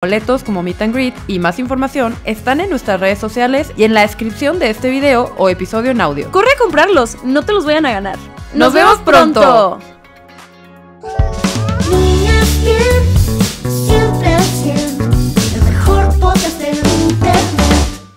Boletos como Meet and Greet y más información están en nuestras redes sociales y en la descripción de este video o episodio en audio. ¡Corre a comprarlos! No te los vayan a ganar. ¡Nos, vemos pronto.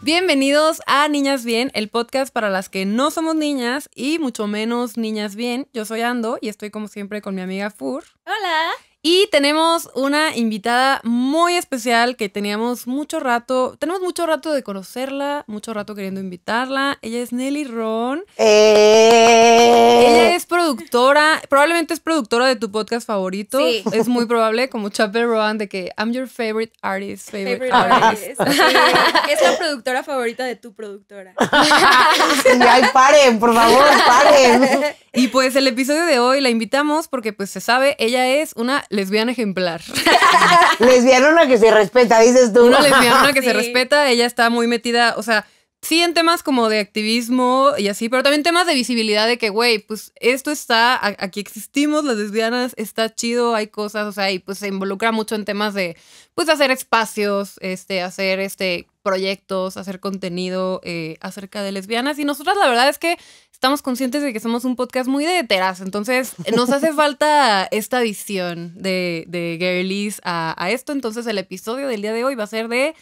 Bienvenidos a Niñas Bien, el podcast para las que no somos niñas y mucho menos niñas bien. Yo soy Ando y estoy como siempre con mi amiga Fur. Hola. Y tenemos una invitada muy especial que teníamos mucho rato, tenemos mucho rato de conocerla, mucho rato queriendo invitarla. Ella es Nelly Ron. Eh. Ella es productora, probablemente es productora de tu podcast favorito. Es muy probable, como Chapel Rowan, de que I'm your favorite artist, favorite, artist. es la productora favorita de tu productora. Ay, paren, por favor, paren. Y pues el episodio de hoy la invitamos porque pues se sabe, ella es una lesbiana ejemplar. lesbiana que se respeta, dices tú. Una lesbiana que se respeta, ella está muy metida, o sea, sí en temas como de activismo y así, pero también temas de visibilidad de que, güey, pues esto está, aquí existimos las lesbianas, está chido, hay cosas, o sea, y pues se involucra mucho en temas de, pues hacer espacios, este, hacer este proyectos, hacer contenido eh, acerca de lesbianas. Y nosotras la verdad es que estamos conscientes de que somos un podcast muy de teras, entonces nos hace falta esta visión de, de girlies a, esto. Entonces el episodio del día de hoy va a ser de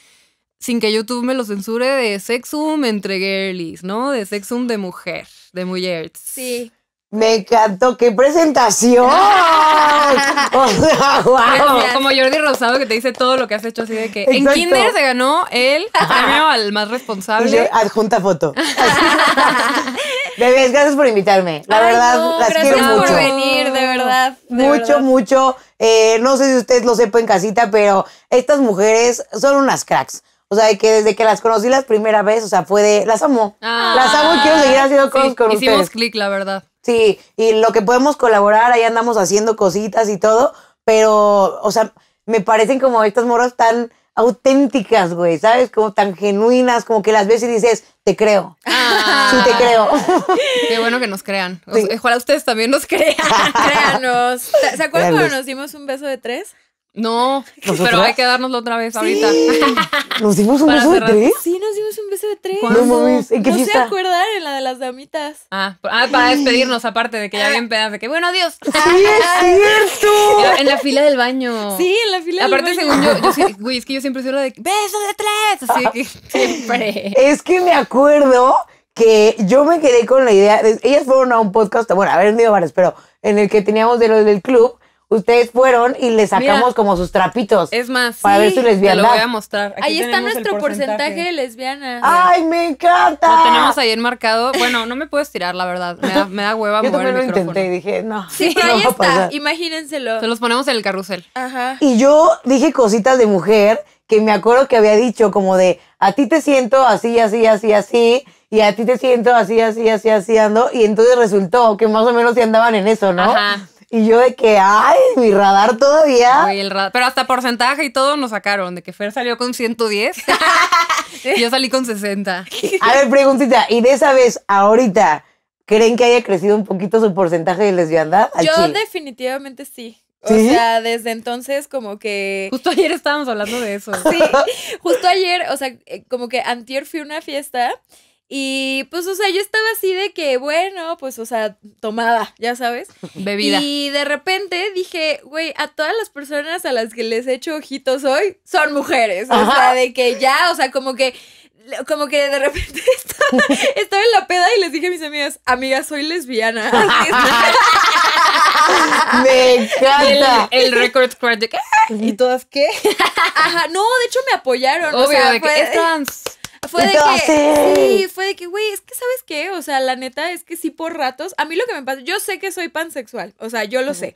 sin que YouTube me lo censure, de sexum entre girlies, ¿no? De sexum de mujer, de mujeres. Sí, me encantó, qué presentación. Como Jordi Rosado que te dice todo lo que has hecho así de que en Kinder se ganó el premio al más responsable. adjunta foto. Bebés, gracias por invitarme. La verdad, las quiero mucho. Gracias por venir, de verdad. mucho, mucho. Eh, no sé si ustedes lo sepan en casita, pero estas mujeres son unas cracks. O sea, que desde que las conocí la primera vez, o sea, fue de. Las amo. las amo y quiero ah. seguir haciendo cosas con ustedes. Hicimos clic, la verdad. Sí, y lo que podemos colaborar, ahí andamos haciendo cositas y todo, pero, o sea, me parecen como estas moras tan auténticas, güey, ¿sabes? Como tan genuinas, como que las ves y dices, te creo. Ah. sí, te creo. Qué bueno que nos crean. Ojalá ustedes también nos crean. Créanos. ¿Se acuerdan cuando nos dimos un beso de tres? No, pero hay que dárnoslo otra vez ahorita. ¿Nos dimos un beso de tres? Sí, nos dimos un beso de tres. ¿Cuándo? No ¿en no se en la de las damitas. Ah, ah para despedirnos, aparte de que ya ah. bien pedazo. de que bueno, adiós. Sí, es cierto. en la fila del baño. Sí, en la fila aparte, del baño. Aparte, según yo, güey, es que yo siempre soy lo de beso de tres. Así que siempre. Es que me acuerdo que yo me quedé con la idea. ellas fueron a un podcast, bueno, haber ver, varios, pero en el que teníamos de los del club ustedes fueron y les sacamos como sus trapitos. Es más, para ver su lesbiana. voy a mostrar. ahí está nuestro porcentaje. de lesbianas. ¡Ay, me encanta! Lo tenemos ahí enmarcado. Bueno, no me puedo estirar, la verdad. Me da, me da hueva Yo también lo intenté y dije, no. Sí, ahí está. Imagínenselo. Se los ponemos en el carrusel. Ajá. Y yo dije cositas de mujer que me acuerdo que había dicho como de, a ti te siento así, así, así, así y a ti te siento así, así, así, así ando. Y entonces resultó que más o menos se andaban en eso, ¿no? Ajá. Y yo de que, ay, mi radar todavía. Pero hasta porcentaje y todo nos sacaron, de que Fer salió con 110 yo salí con 60. A ver, preguntita, ¿y de esa vez, ahorita, creen que haya crecido un poquito su porcentaje de lesbiandad? Al yo definitivamente sí. O sea, desde entonces como que... Justo ayer estábamos hablando de eso. sí, justo ayer, o sea, eh, como que antier fui a una fiesta y pues, o sea, yo estaba así de que, bueno, pues, o sea, tomada, ya sabes. Bebida. Y de repente dije, güey, a todas las personas a las que les echo ojitos hoy son mujeres. O sea, de que ya, o sea, como que como que de repente estaba, en la peda y les dije a mis amigas, amigas, soy lesbiana. me encanta. El, record scratch ¿Y todas qué? Ajá, no, de hecho me apoyaron. Obvio, o sea, de fue de que, sí, fue de que, güey, es que sabes qué, o sea, la neta es que sí por ratos, a mí lo que me pasa, yo sé que soy pansexual, o sea, yo lo sé.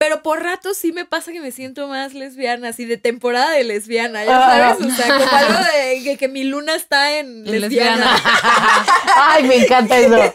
Pero por rato sí me pasa que me siento más lesbiana, así de temporada de lesbiana, ya ah, sabes, ah. o sea, como algo de que, mi luna está en lesbiana. Ay, me encanta eso.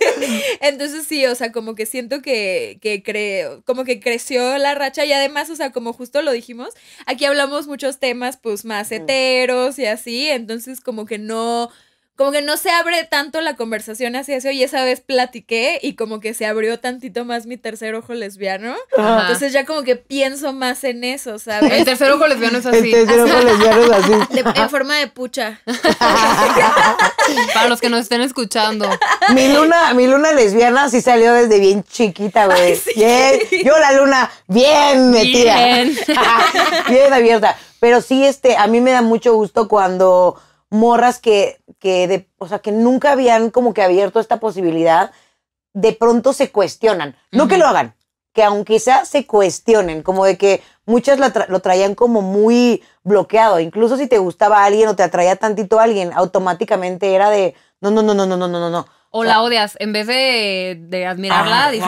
Entonces sí, o sea, como que siento que, que creo, como que creció la racha y además, o sea, como justo lo dijimos, aquí hablamos muchos temas pues más heteros y así, entonces como que no como que no se abre tanto la conversación hacia eso y esa vez platiqué y como que se abrió tantito más mi tercer ojo lesbiano. Entonces ya como que pienso más en eso, ¿sabes? El tercer ojo lesbiano es así. El tercer ojo lesbiano es así. en forma de pucha. Para los que nos estén escuchando. Mi luna, mi luna lesbiana sí salió desde bien chiquita, güey. Yo la luna bien metida. Bien. bien abierta. Pero sí, este, a mí me da mucho gusto cuando morras que, que o sea, que nunca habían como que abierto esta posibilidad, de pronto se cuestionan. No que lo hagan, que aunque sea se cuestionen, como de que muchas lo, traían como muy bloqueado. Incluso si te gustaba alguien o te atraía tantito a alguien, automáticamente era de no, no, no, no, no, no, no, no. O, la odias, en vez de, admirarla, ah, dices,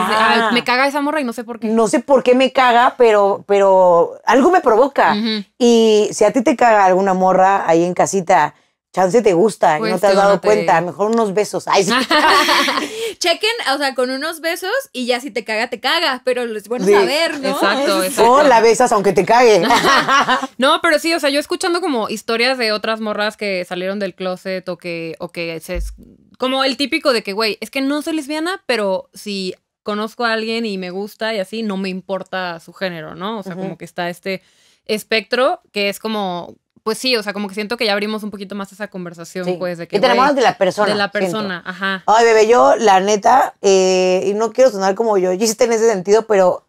me caga esa morra y no sé por qué. No sé por qué me caga, pero, pero algo me provoca. Y si a ti te caga alguna morra ahí en casita, chance te gusta pues no te has dado cuenta. Mejor unos besos. Chequen, o sea, con unos besos y ya si te caga, te caga. Pero es bueno saber, ¿no? Exacto, exacto. O la besas aunque te cague. no, pero sí, o sea, yo escuchando como historias de otras morras que salieron del closet o que, o que es como el típico de que, güey, es que no soy lesbiana, pero si conozco a alguien y me gusta y así, no me importa su género, ¿no? O sea, como que está este espectro que es como pues sí, o sea, como que siento que ya abrimos un poquito más esa conversación, pues, de que... Y tenemos de la persona. De la persona, ajá. Ay, bebé, yo, la neta, eh, y no quiero sonar como yo, yo hiciste en ese sentido, pero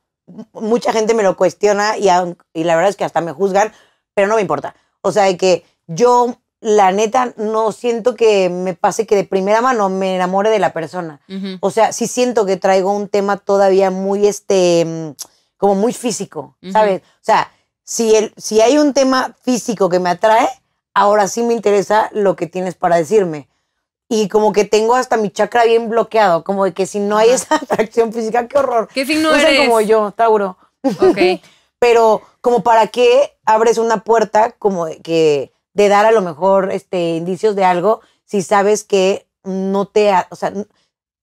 mucha gente me lo cuestiona y, la verdad es que hasta me juzgan, pero no me importa. O sea, de que yo la neta, no siento que me pase que de primera mano me enamore de la persona. O sea, sí siento que traigo un tema todavía muy, este, mm, como muy físico, ¿sabes? O sea, si, hay un tema físico que me atrae, ahora sí me interesa lo que tienes para decirme. Y como que tengo hasta mi chakra bien bloqueado, como de que si no hay esa atracción física, qué horror. Que signo no eres? como yo, Tauro. Pero como para qué abres una puerta como de que de dar a lo mejor este indicios de algo si sabes que no te, o sea,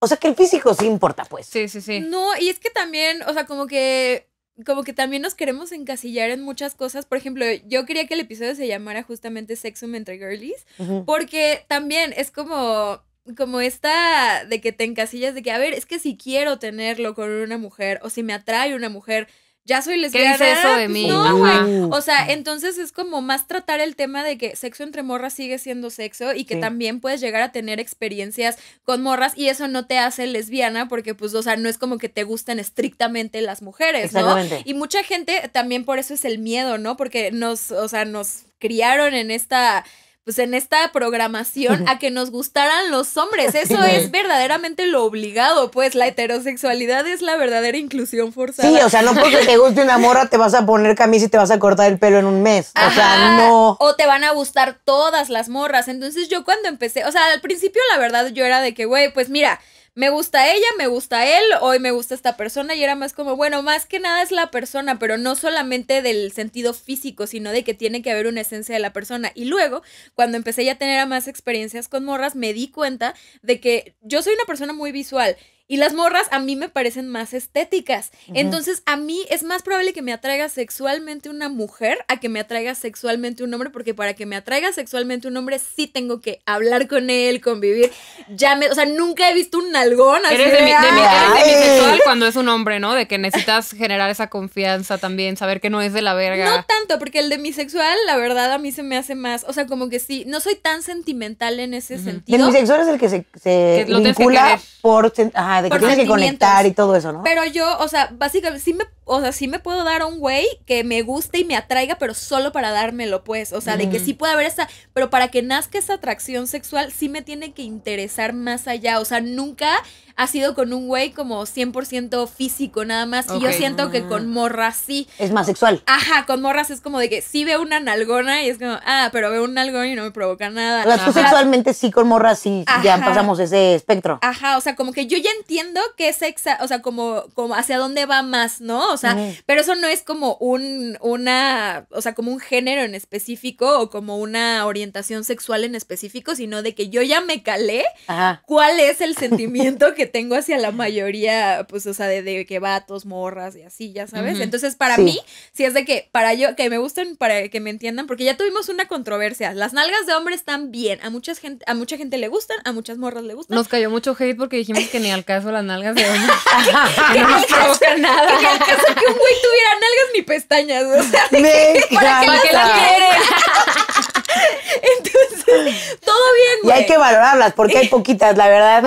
o sea que el físico sí importa, pues. Sí, sí, sí. No, y es que también, o sea, como que como que también nos queremos encasillar en muchas cosas. Por ejemplo, yo quería que el episodio se llamara justamente Sexum entre Girlies, porque también es como como esta de que te encasillas de que, a ver, es que si quiero tenerlo con una mujer o si me atrae una mujer, ya soy lesbiana. ¿Qué eso de pues, mí? O sea, entonces es como más tratar el tema de que sexo entre morras sigue siendo sexo y que también puedes llegar a tener experiencias con morras y eso no te hace lesbiana porque, pues, o sea, no es como que te gusten estrictamente las mujeres, ¿no? Y mucha gente también por eso es el miedo, ¿no? Porque nos, o sea, nos criaron en esta pues en esta programación a que nos gustaran los hombres. Eso es verdaderamente lo obligado, pues la heterosexualidad es la verdadera inclusión forzada. Sí, o sea, no porque te guste una morra te vas a poner camisa y te vas a cortar el pelo en un mes. o sea, no. O te van a gustar todas las morras. Entonces yo cuando empecé, o sea, al principio la verdad yo era de que, güey, pues mira, me gusta ella, me gusta él, hoy me gusta esta persona y era más como, bueno, más que nada es la persona, pero no solamente del sentido físico, sino de que tiene que haber una esencia de la persona. Y luego, cuando empecé ya a tener más experiencias con morras, me di cuenta de que yo soy una persona muy visual y las morras a mí me parecen más estéticas. Entonces, a mí es más probable que me atraiga sexualmente una mujer a que me atraiga sexualmente un hombre, porque para que me atraiga sexualmente un hombre sí tengo que hablar con él, convivir. Ya me, o sea, nunca he visto un nalgón así. de, mi, sexual cuando es un hombre, ¿no? De que necesitas generar esa confianza también, saber que no es de la verga. No tanto, porque el de mi sexual, la verdad, a mí se me hace más. O sea, como que sí, no soy tan sentimental en ese sentido. De mi sexual es el que se, vincula por. Ajá, de que tienes que conectar y todo eso, ¿no? Pero yo, o sea, básicamente sí me, o sea, sí me puedo dar a un güey que me guste y me atraiga, pero solo para dármelo, pues. O sea, de que mm. sí puede haber esa. Pero para que nazca esa atracción sexual, sí me tiene que interesar más allá. O sea, nunca ha sido con un güey como 100% físico nada más. Y yo siento que con ah. morras sí. Es más sexual. Ajá, con morras es como de que sí veo una nalgona y es como, ah, pero veo un nalgón y no me provoca nada. tú sexualmente sí, con morras sí, ya pasamos ese espectro. Ajá, o sea, como que yo ya entiendo que es sexa, o sea, como, como hacia dónde va más, ¿no? O sea, pero eso no es como un, una, o sea, como un género en específico o como una orientación sexual en específico, sino de que yo ya me calé cuál es el sentimiento que tengo hacia la mayoría, pues, o sea, de, de que vatos, morras y así, ya sabes. Entonces, para mí, si es de que, para yo, que me gusten, para que me entiendan, porque ya tuvimos una controversia. Las nalgas de hombre están bien. A, muchas gente, a mucha gente le gustan, a muchas morras le gustan. Nos cayó mucho hate porque dijimos que ni al caso las nalgas de hombre. que no nos provocan nada. ni al caso que un güey tuviera nalgas ni pestañas. O sea, ¿para qué las quieren? Entonces, todo bien, Y hay que valorarlas porque hay poquitas, la verdad.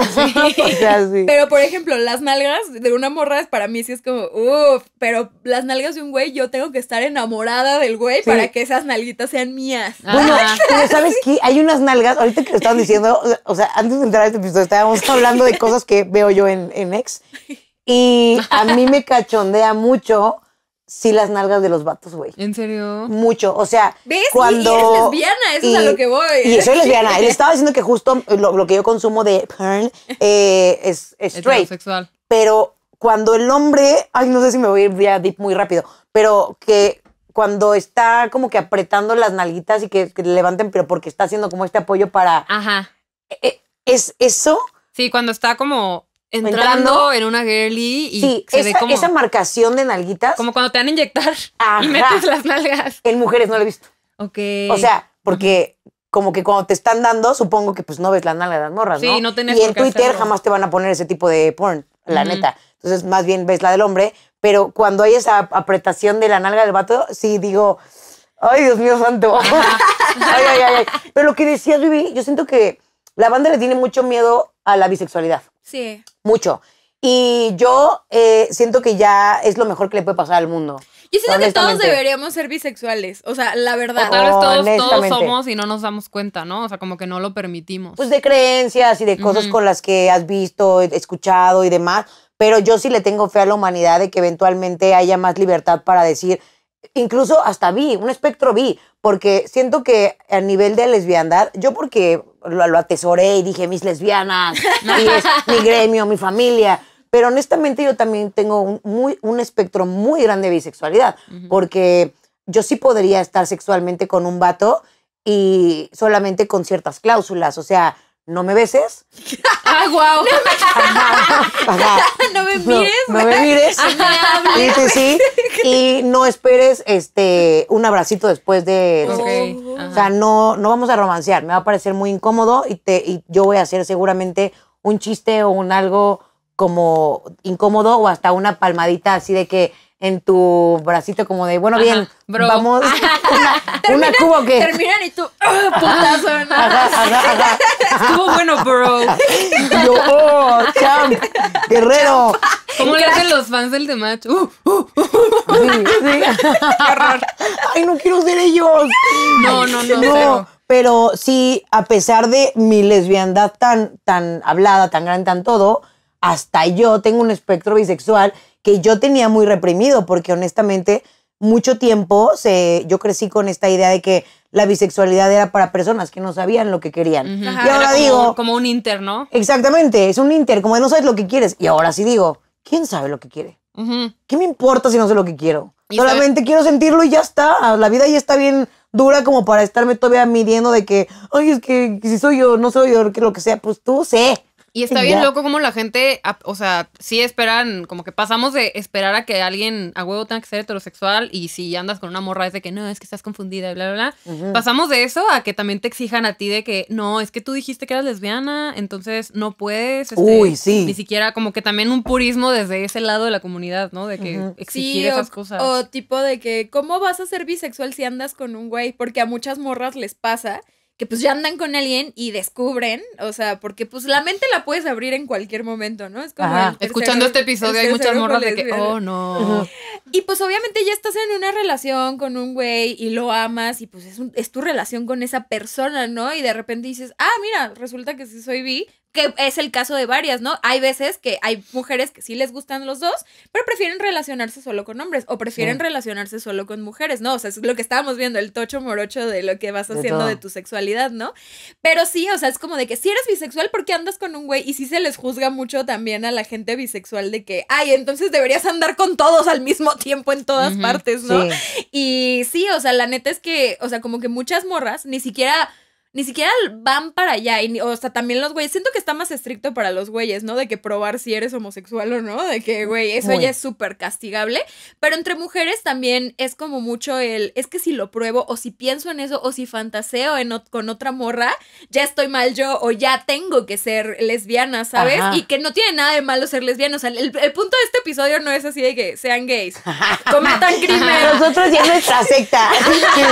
Pero, por ejemplo, las nalgas de una morra es para mí sí es como, uff, pero las nalgas de un güey, yo tengo que estar enamorada del güey para que esas nalguitas sean mías. Ah. Bueno, ¿sabes qué? Hay unas nalgas, ahorita que lo estaban diciendo, o sea, antes de entrar a este episodio estábamos hablando de cosas que veo yo en, en ex. Y a mí me cachondea mucho sí las nalgas de los vatos, güey. ¿En serio? Mucho. O sea, ¿Ves? cuando. Y eres lesbiana, eso es a lo que voy. Y soy lesbiana. Él estaba diciendo que justo lo, que yo consumo de porn eh, es, es straight. Pero cuando el hombre. Ay, no sé si me voy a ir deep muy rápido. Pero que cuando está como que apretando las nalguitas y que, levanten, pero porque está haciendo como este apoyo para. Ajá. E, e, es eso. Sí, cuando está como entrando, en una girly y esa, marcación de nalguitas. Como cuando te van a inyectar y metes las nalgas. En mujeres no lo he visto. Ok. O sea, porque como que cuando te están dando, supongo que pues no ves la nalga de las morras, ¿no? y en Twitter jamás te van a poner ese tipo de porn, la neta. Entonces, más bien ves la del hombre, pero cuando hay esa apretación de la nalga del vato, sí digo, ay, Dios mío santo. ay, ay, ay, Pero lo que decías, Vivi, yo siento que la banda le tiene mucho miedo a la bisexualidad. Sí mucho. Y yo eh, siento que ya es lo mejor que le puede pasar al mundo. Yo siento que todos deberíamos ser bisexuales. O sea, la verdad. todos, somos y no nos damos cuenta, ¿no? O sea, como que no lo permitimos. Pues de creencias y de cosas con las que has visto, escuchado y demás. Pero yo sí le tengo fe a la humanidad de que eventualmente haya más libertad para decir, incluso hasta vi, un espectro vi, porque siento que a nivel de lesbiandad, yo porque lo, atesoré y dije mis lesbianas, mi, gremio, mi familia, pero honestamente yo también tengo un, muy, un espectro muy grande de bisexualidad, porque yo sí podría estar sexualmente con un vato y solamente con ciertas cláusulas, o sea, no me beses. Ah, guau. No, me mires. No, me mires. Y no esperes este, un abracito después de... O sea, no, no vamos a romancear. Me va a parecer muy incómodo y, te, y yo voy a hacer seguramente un chiste o un algo como incómodo o hasta una palmadita así de que en tu bracito como de, bueno, bien, vamos, una, cubo que... Terminan y tú, ah, putazo, Estuvo bueno, bro. oh, champ, guerrero. ¿Cómo le hacen los fans del de match? Uh, uh, uh. sí, horror. Ay, no quiero ser ellos. No, no, no. pero... sí, a pesar de mi lesbiandad tan, tan hablada, tan grande, tan todo, hasta yo tengo un espectro bisexual que yo tenía muy reprimido, porque honestamente mucho tiempo se, yo crecí con esta idea de que la bisexualidad era para personas que no sabían lo que querían. Y ahora digo... Como, un inter, ¿no? Exactamente, es un inter, como no sabes lo que quieres. Y ahora sí digo, ¿quién sabe lo que quiere? ¿Qué me importa si no sé lo que quiero? Solamente quiero sentirlo y ya está. La vida ya está bien dura como para estarme todavía midiendo de que, ay, es que si soy yo, no soy yo, que lo que sea, pues tú sé. Y está bien loco como la gente, o sea, sí esperan, como que pasamos de esperar a que alguien a huevo tenga que ser heterosexual y si andas con una morra es de que no, es que estás confundida, y bla, bla, bla. Pasamos de eso a que también te exijan a ti de que no, es que tú dijiste que eras lesbiana, entonces no puedes. Este, Uy, sí. Ni siquiera, como que también un purismo desde ese lado de la comunidad, ¿no? De que exigir esas cosas. O tipo de que, ¿cómo vas a ser bisexual si andas con un güey? Porque a muchas morras les pasa que pues ya andan con alguien y descubren, o sea, porque pues la mente la puedes abrir en cualquier momento, ¿no? Es como... Escuchando este episodio hay muchas morras de que, oh no. Y pues obviamente ya estás en una relación con un güey y lo amas y pues es, es tu relación con esa persona, ¿no? Y de repente dices, ah, mira, resulta que sí soy vi que es el caso de varias, ¿no? Hay veces que hay mujeres que sí les gustan los dos, pero prefieren relacionarse solo con hombres o prefieren relacionarse solo con mujeres, ¿no? O sea, es lo que estábamos viendo, el tocho morocho de lo que vas haciendo de tu sexualidad, ¿no? Pero sí, o sea, es como de que si eres bisexual, ¿por qué andas con un güey? Y sí se les juzga mucho también a la gente bisexual de que, ay, entonces deberías andar con todos al mismo tiempo en todas partes, ¿no? Y sí, o sea, la neta es que, o sea, como que muchas morras ni siquiera ni siquiera van para allá. Y, o sea, también los güeyes. Siento que está más estricto para los güeyes, ¿no? De que probar si eres homosexual o no. De que, güey, eso ya es súper castigable. Pero entre mujeres también es como mucho el. Es que si lo pruebo, o si pienso en eso, o si fantaseo en, con otra morra, ya estoy mal yo, o ya tengo que ser lesbiana, ¿sabes? Y que no tiene nada de malo ser lesbiana. O sea, el, punto de este episodio no es así de que sean gays. Cometan crimen. Nosotros ya nuestra secta.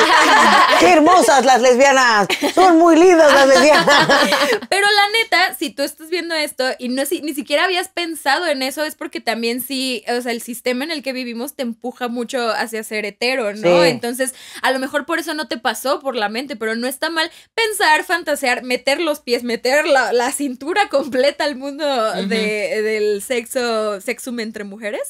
Qué hermosas las lesbianas. muy lindas las Pero la neta, si tú estás viendo esto y no si, ni siquiera habías pensado en eso, es porque también sí, o sea, el sistema en el que vivimos te empuja mucho hacia ser hetero, ¿no? Entonces, a lo mejor por eso no te pasó por la mente, pero no está mal pensar, fantasear, meter los pies, meter la, cintura completa al mundo del sexo, sexum entre mujeres.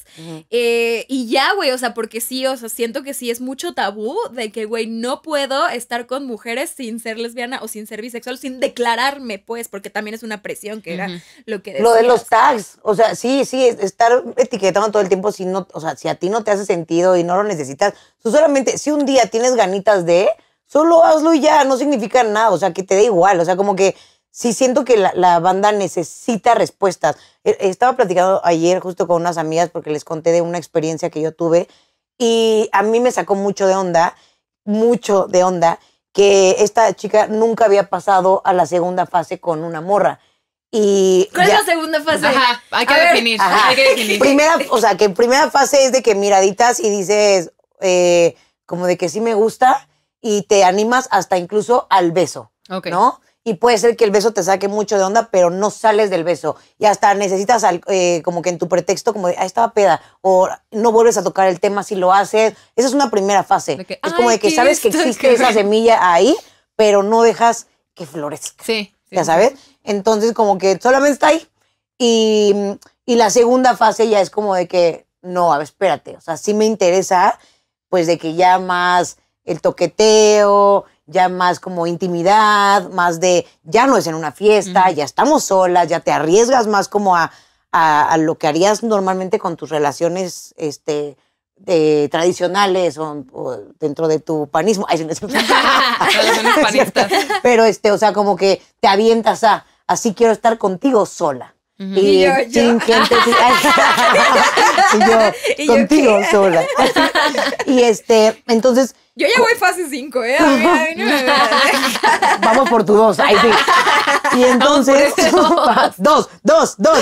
Eh, y ya, güey, o sea, porque sí, o sea, siento que sí es mucho tabú de que, güey, no puedo estar con mujeres sin serles lesbiana o sin servicio sexual, sin declararme, pues, porque también es una presión que era lo que... Lo de los tags, o sea, sí, sí, estar etiquetando todo el tiempo, si no, o sea, si a ti no te hace sentido y no lo necesitas, tú solamente, si un día tienes ganitas de, solo hazlo y ya, no significa nada, o sea, que te da igual, o sea, como que sí siento que la, la, banda necesita respuestas. E, estaba platicando ayer justo con unas amigas porque les conté de una experiencia que yo tuve y a mí me sacó mucho de onda, mucho de onda que esta chica nunca había pasado a la segunda fase con una morra. Y ¿Cuál es la segunda fase? Ajá, hay que, definir, Primera, o sea, que primera fase es de que miraditas y dices, eh, como de que sí me gusta, y te animas hasta incluso al beso, okay. ¿no? y puede ser que el beso te saque mucho de onda, pero no sales del beso. Y hasta necesitas eh, como que en tu pretexto, como de, ah, estaba peda, o no vuelves a tocar el tema si lo haces. Esa es una primera fase. es como de que sabes que existe esa semilla ahí, pero no dejas que florezca. Sí. ya sabes. Entonces como que solamente está ahí. Y, y la segunda fase ya es como de que, no, a ver, espérate, o sea, sí me interesa, pues de que ya más el toqueteo, ya más como intimidad, más de ya no es en una fiesta, ya estamos solas, ya te arriesgas más como a, lo que harías normalmente con tus relaciones este, tradicionales o, dentro de tu panismo. Pero este, o sea, como que te avientas a así quiero estar contigo sola. Y, yo, sin gente, yo, contigo sola. y este, entonces. Yo ya voy fase 5, ¿eh? Vamos por tu dos, ahí sí. Y entonces. Este dos, dos, dos.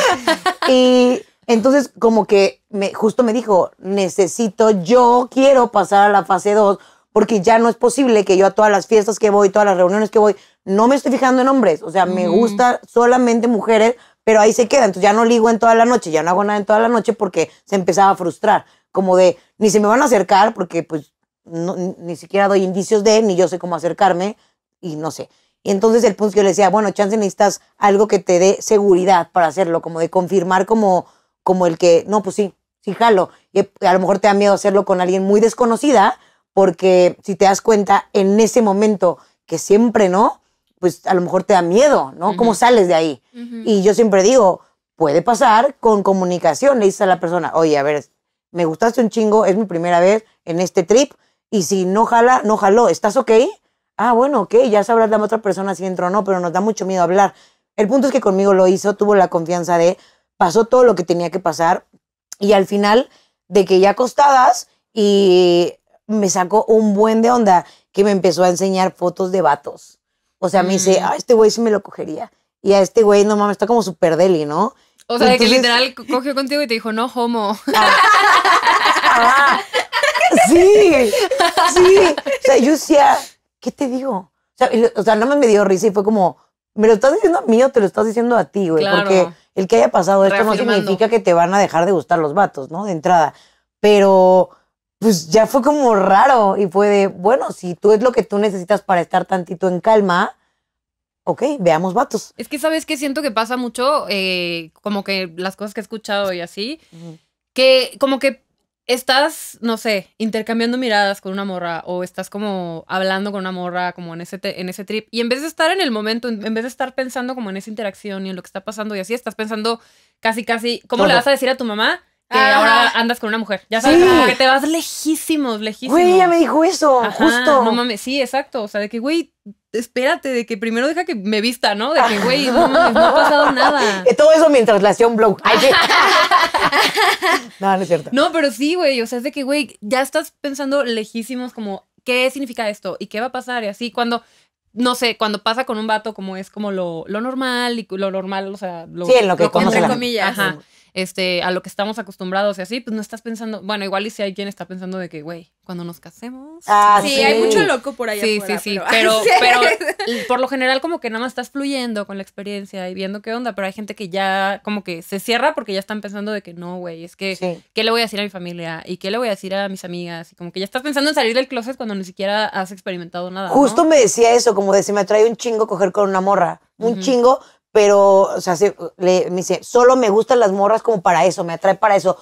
Y entonces, como que me, justo me dijo, necesito, yo quiero pasar a la fase 2 porque ya no es posible que yo a todas las fiestas que voy, todas las reuniones que voy, no me estoy fijando en hombres. O sea, me gusta solamente mujeres pero ahí se queda. Entonces ya no ligo en toda la noche, ya no hago nada en toda la noche porque se empezaba a frustrar. Como de, ni se me van a acercar porque pues ni siquiera doy indicios de, ni yo sé cómo acercarme y no sé. Y entonces el punto que yo le decía, bueno, chance necesitas algo que te dé seguridad para hacerlo, como de confirmar como, como el que, no, pues sí, sí jalo. Y eh, a lo mejor te da miedo hacerlo con alguien muy desconocida porque si te das cuenta en ese momento que siempre no, pues a lo mejor te da miedo, ¿no? ¿Cómo sales de ahí? Y yo siempre digo, puede pasar con comunicación, le dices a la persona, oye, a ver, me gustaste un chingo, es mi primera vez en este trip, y si no jala, no jaló, ¿estás ok? Ah, bueno, ok, ya sabrás de otra persona si entro o no, pero nos da mucho miedo hablar. El punto es que conmigo lo hizo, tuvo la confianza de, pasó todo lo que tenía que pasar, y al final, de que ya acostadas, y me sacó un buen de onda que me empezó a enseñar fotos de vatos. O sea, me dice, ah, este güey sí me lo cogería. Y a este güey, no mames, está como super deli, ¿no? O sea, que literal cogió contigo y te dijo, no, homo. Ah. sí, sí. O sea, yo decía, ¿qué te digo? O sea, no me dio risa y fue como, ¿me lo estás diciendo a mí o te lo estás diciendo a ti, güey? Porque el que haya pasado esto no significa que te van a dejar de gustar los vatos, ¿no? De entrada. Pero pues ya fue como raro y fue de, bueno, si tú es lo que tú necesitas para estar tantito en calma, ok, veamos vatos. Es que sabes que siento que pasa mucho, eh, como que las cosas que he escuchado y así, que como que estás, no sé, intercambiando miradas con una morra o estás como hablando con una morra como en ese, en ese trip y en vez de estar en el momento, en vez de estar pensando como en esa interacción y en lo que está pasando y así, estás pensando casi, casi, ¿cómo le vas a decir a tu mamá? que ah. ahora andas con una mujer. Ya sabes, que te vas lejísimos, lejísimos. Güey, ya me dijo eso, justo. No mames, sí, exacto. O sea, de que, güey, espérate, de que primero deja que me vista, ¿no? De que, güey, no no ha pasado nada. Todo eso mientras la hacía un blog. no, no es cierto. No, pero sí, güey. O sea, es de que, güey, ya estás pensando lejísimos, como, ¿qué significa esto? ¿Y qué va a pasar? Y así, cuando no sé, cuando pasa con un vato, como es como lo, normal y lo normal, o sea, lo, que lo, entre comillas. Ajá este, a lo que estamos acostumbrados y así, pues no estás pensando, bueno, igual y si hay quien está pensando de que, güey, cuando nos casemos. Ah, sí, hay mucho loco por ahí Sí, sí, sí, pero, pero, por lo general como que nada más estás fluyendo con la experiencia y viendo qué onda, pero hay gente que ya como que se cierra porque ya están pensando de que no, güey, es que, ¿qué le voy a decir a mi familia? ¿Y qué le voy a decir a mis amigas? Y como que ya estás pensando en salir del closet cuando ni siquiera has experimentado nada. Justo me decía eso, como de si me trae un chingo coger con una morra. Un chingo, pero, o sea, se, le, me dice, solo me gustan las morras como para eso, me atrae para eso.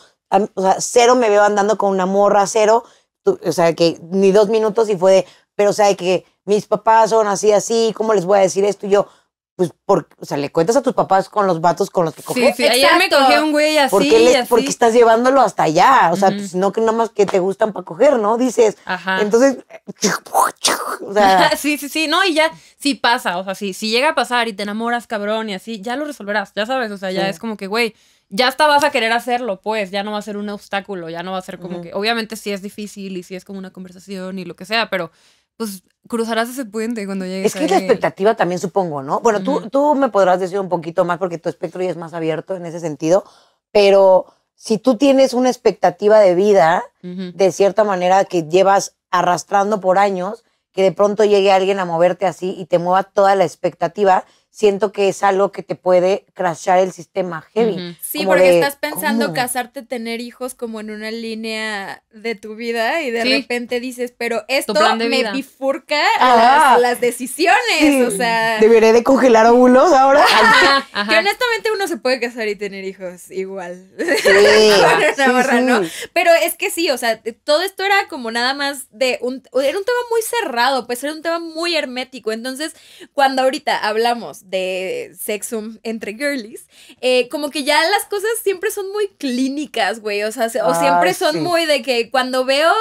O sea, cero me veo andando con una morra, cero. o sea, que ni dos minutos y fue de, pero, o sea, que mis papás son así, así, ¿cómo les voy a decir esto? yo, pues, por, o sea, le cuentas a tus papás con los vatos con los que cogiste. Sí, sí, ayer me cogió un güey así, ¿Por Porque estás llevándolo hasta allá. O sea, pues, no que nada más que te gustan para coger, ¿no? Dices. Ajá. Entonces. sí, sí, sí. No, y ya sí pasa. O sea, sí, si llega a pasar y te enamoras, cabrón, y así, ya lo resolverás. Ya sabes, o sea, ya es como que, güey, ya hasta vas a querer hacerlo, pues. Ya no va a ser un obstáculo. Ya no va a ser como que. Obviamente sí es difícil y si es como una conversación y lo que sea, pero pues cruzarás ese puente cuando llegues. Es que la expectativa también supongo, ¿no? Bueno, tú, tú me podrás decir un poquito más porque tu espectro ya es más abierto en ese sentido, pero si tú tienes una expectativa de vida, de cierta manera, que llevas arrastrando por años, que de pronto llegue alguien a moverte así y te mueva toda la expectativa, siento que es algo que te puede crashar el sistema heavy. Sí, porque estás pensando casarte, tener hijos como en una línea de tu vida y de repente dices, pero esto me bifurca ah. las, decisiones, o sea... ¿Deberé de congelar óvulos ahora? Que honestamente uno se puede casar y tener hijos igual. Sí, Pero es que sí, o sea, todo esto era como nada más de un... Era un tema muy cerrado, pues era un tema muy hermético. Entonces, cuando ahorita hablamos de sexo entre girlies, eh, como que ya las cosas siempre son muy clínicas, güey, o sea, o siempre son muy de que cuando veo,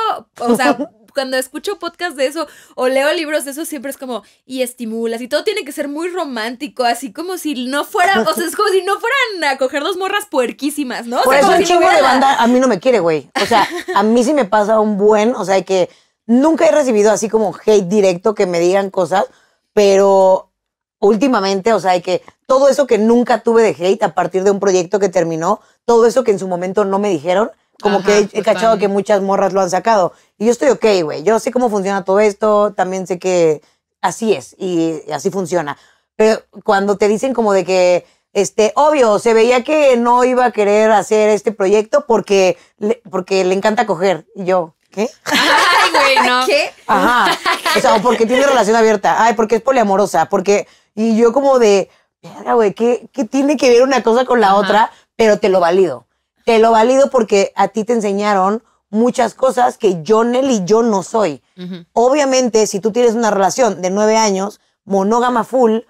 o sea, cuando escucho podcast de eso o leo libros de eso, siempre es como, y estimulas, y todo tiene que ser muy romántico, así como si no fuera, o sea, es como si no fueran a coger dos morras puerquísimas, ¿no? Por eso el si de banda a mí no me quiere, güey. O sea, a mí sí me pasa un buen, o sea, que nunca he recibido así como hate directo que me digan cosas, pero últimamente, o sea, que todo eso que nunca tuve de hate a partir de un proyecto que terminó, todo eso que en su momento no me dijeron, como que he, pues cachado que muchas morras lo han sacado. Y yo estoy ok, güey, yo sé cómo funciona todo esto, también sé que así es y, así funciona. Pero cuando te dicen como de que, este, obvio, se veía que no iba a querer hacer este proyecto porque le, porque le encanta coger. Y yo, ¿qué? Ay, güey, no. ¿Qué? Ajá. O sea, porque tiene relación abierta. Ay, porque es poliamorosa. Porque, y yo como de, güey, ¿qué, tiene que ver una cosa con la otra? Pero te lo valido. Te lo valido porque a ti te enseñaron muchas cosas que yo, Nelly, yo no soy. Obviamente, si tú tienes una relación de nueve años, monógama full,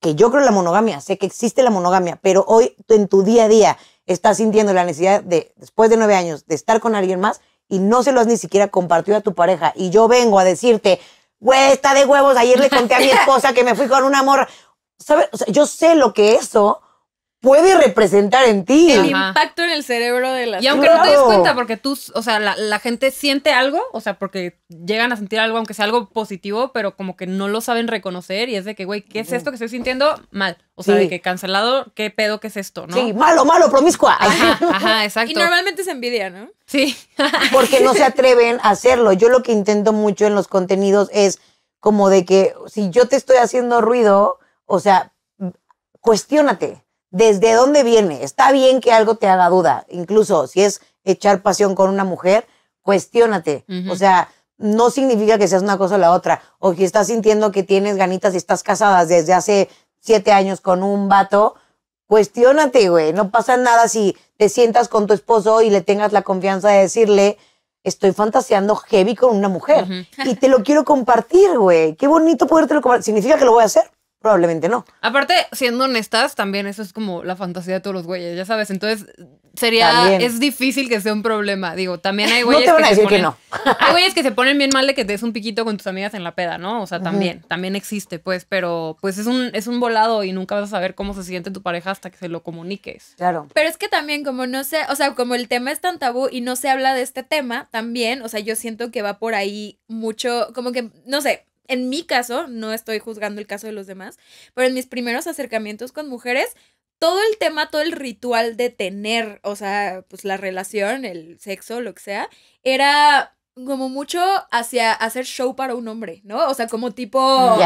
que yo creo la monogamia, sé que existe la monogamia, pero hoy en tu día a día estás sintiendo la necesidad de, después de nueve años, de estar con alguien más y no se lo has ni siquiera compartido a tu pareja. Y yo vengo a decirte, güey, está de huevos, ayer le conté a mi esposa que me fui con una morra. ¿Sabes? O sea, yo sé lo que eso puede representar en ti. El impacto en el cerebro de las Y aunque no te des cuenta, porque tú, o sea, la, gente siente algo, o sea, porque llegan a sentir algo, aunque sea algo positivo, pero como que no lo saben reconocer y es de que, güey, ¿qué es esto que estoy sintiendo? Mal. O sea, de que cancelado, ¿qué pedo que es esto, no? Sí, malo, malo, promiscua. Ajá, ajá, exacto. Y normalmente se envidia, ¿no? Sí. Porque no se atreven a hacerlo. Yo lo que intento mucho en los contenidos es como de que si yo te estoy haciendo ruido, o sea, cuestiónate desde dónde viene. Está bien que algo te haga duda, incluso si es echar pasión con una mujer, cuestiónate. O sea, no significa que seas una cosa o la otra. O si estás sintiendo que tienes ganitas y estás casadas desde hace siete años con un vato, cuestiónate, güey. No pasa nada si te sientas con tu esposo y le tengas la confianza de decirle, estoy fantaseando heavy con una mujer y te lo quiero compartir, güey. Qué bonito lo compartir. ¿Significa que lo voy a hacer? probablemente no. Aparte, siendo honestas, también eso es como la fantasía de todos los güeyes, ya sabes. Entonces, sería. Es difícil que sea un problema. Digo, también hay güeyes. no te a que decir que no. hay güeyes que se ponen bien mal de que te des un piquito con tus amigas en la peda, ¿no? O sea, también, también existe, pues, pero pues es un, es un volado y nunca vas a saber cómo se siente tu pareja hasta que se lo comuniques. Claro. Pero es que también, como no sé, o sea, como el tema es tan tabú y no se habla de este tema, también, o sea, yo siento que va por ahí mucho, como que, no sé, en mi caso, no estoy juzgando el caso de los demás, pero en mis primeros acercamientos con mujeres, todo el tema, todo el ritual de tener, o sea, pues la relación, el sexo, lo que sea, era como mucho hacia hacer show para un hombre, ¿no? O sea, como tipo,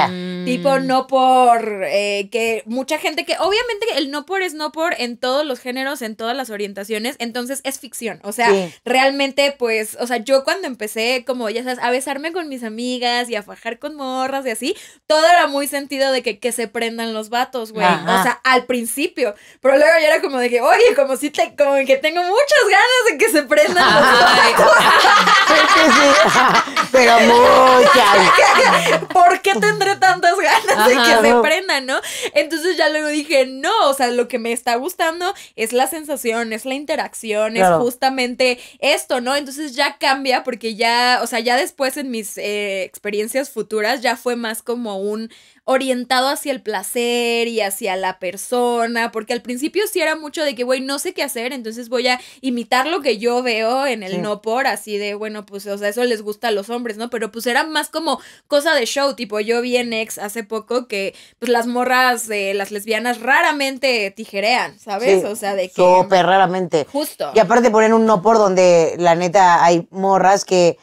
tipo mm. no por, eh, que mucha gente que obviamente el no por es no por en todos los géneros, en todas las orientaciones, entonces es ficción, o sea, realmente pues, o sea, yo cuando empecé como, ya sabes, a besarme con mis amigas y a fajar con morras y así, todo era muy sentido de que, que se prendan los vatos, güey, o sea, al principio, pero luego yo era como de que, oye, como si te, como que tengo muchas ganas de que se prendan los vatos. Pero muchas. ¿Por qué tendré tantas ganas de que se prenda, no? Entonces ya luego dije, no, o sea, lo que me está gustando es la sensación, es la interacción, es justamente esto, ¿no? Entonces ya cambia porque ya, o sea, ya después en mis eh, experiencias futuras ya fue más como un orientado hacia el placer y hacia la persona, porque al principio sí era mucho de que, güey, no sé qué hacer, entonces voy a imitar lo que yo veo en el no por, así de, bueno, pues, o sea, eso les gusta a los hombres, ¿no? Pero pues era más como cosa de show, tipo, yo vi en ex hace poco que, pues, las morras, eh, las lesbianas raramente tijerean, ¿sabes? o sea, de que... Súper raramente. Justo. Y aparte ponen un no por donde, la neta, hay morras que,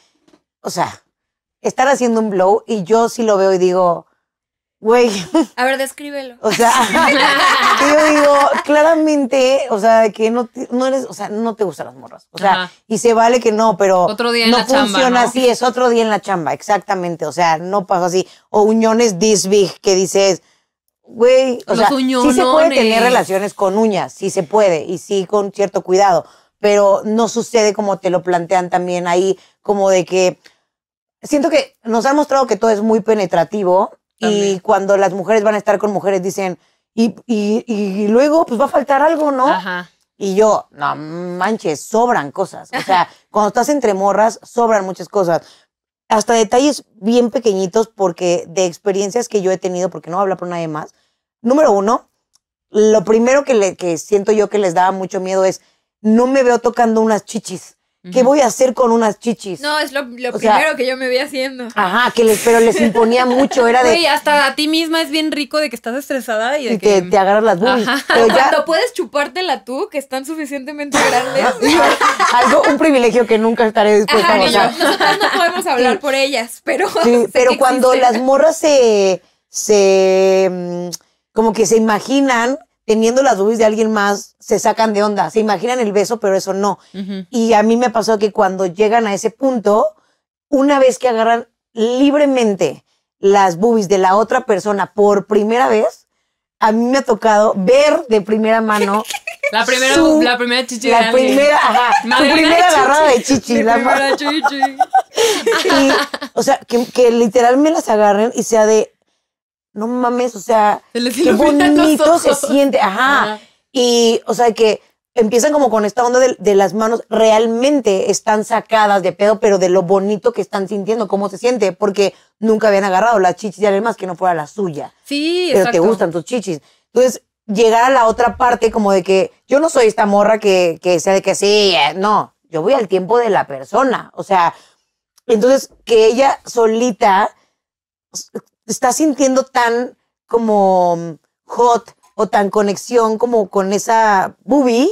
o sea, estar haciendo un blow y yo sí lo veo y digo Güey. A ver, descríbelo. O sea, yo digo, claramente, o sea, que no, eres, o sea, no te gustan las morras. O sea, y se vale que no, pero otro día no funciona así, es otro día en la chamba, exactamente. O sea, no pasa así. O uñones this que dices, güey, o sea, sí se puede tener relaciones con uñas, sí se puede, y sí con cierto cuidado, pero no sucede como te lo plantean también ahí, como de que siento que nos ha mostrado que todo es muy penetrativo y cuando las mujeres van a estar con mujeres, dicen, y, luego pues va a faltar algo, ¿no? Y yo, no manches, sobran cosas. O sea, cuando estás entre morras, sobran muchas cosas. Hasta detalles bien pequeñitos, porque de experiencias que yo he tenido, porque no habla por nadie más. Número uno, lo primero que, le, que siento yo que les daba mucho miedo es, no me veo tocando unas chichis. ¿Qué voy a hacer con unas chichis? No, es lo, primero que yo me vi haciendo. Ajá, que les, pero les imponía mucho, era de... Oye, hasta a ti misma es bien rico de que estás estresada y de que... te agarras las boobies. Pero ya... Cuando puedes chupártela tú, que están suficientemente grandes. Algo, un privilegio que nunca estaré dispuesta a gozar. Nosotros no podemos hablar por ellas, pero... pero cuando las morras se... se mm, como que se imaginan teniendo las bubis de alguien más, se sacan de onda. Se imaginan el beso, pero eso no. Y a mí me ha pasado que cuando llegan a ese punto, una vez que agarran libremente las bubis de la otra persona por primera vez, a mí me ha tocado ver de primera mano. La primera, su, la primera La primera, primera agarrada de chichi. la primera chichi. o sea, que, literalmente las agarren y sea de, no mames, o sea, qué bonito se siente. Ajá. Y, o sea, que empiezan como con esta onda de, las manos, realmente están sacadas de pedo, pero de lo bonito que están sintiendo, cómo se siente, porque nunca habían agarrado las chichis de más que no fuera la suya. Sí, Pero te gustan tus chichis. Entonces, llegar a la otra parte como de que yo no soy esta morra que, que sea de que sí, eh, no, yo voy al tiempo de la persona. O sea, entonces que ella solita está sintiendo tan como hot o tan conexión como con esa boobie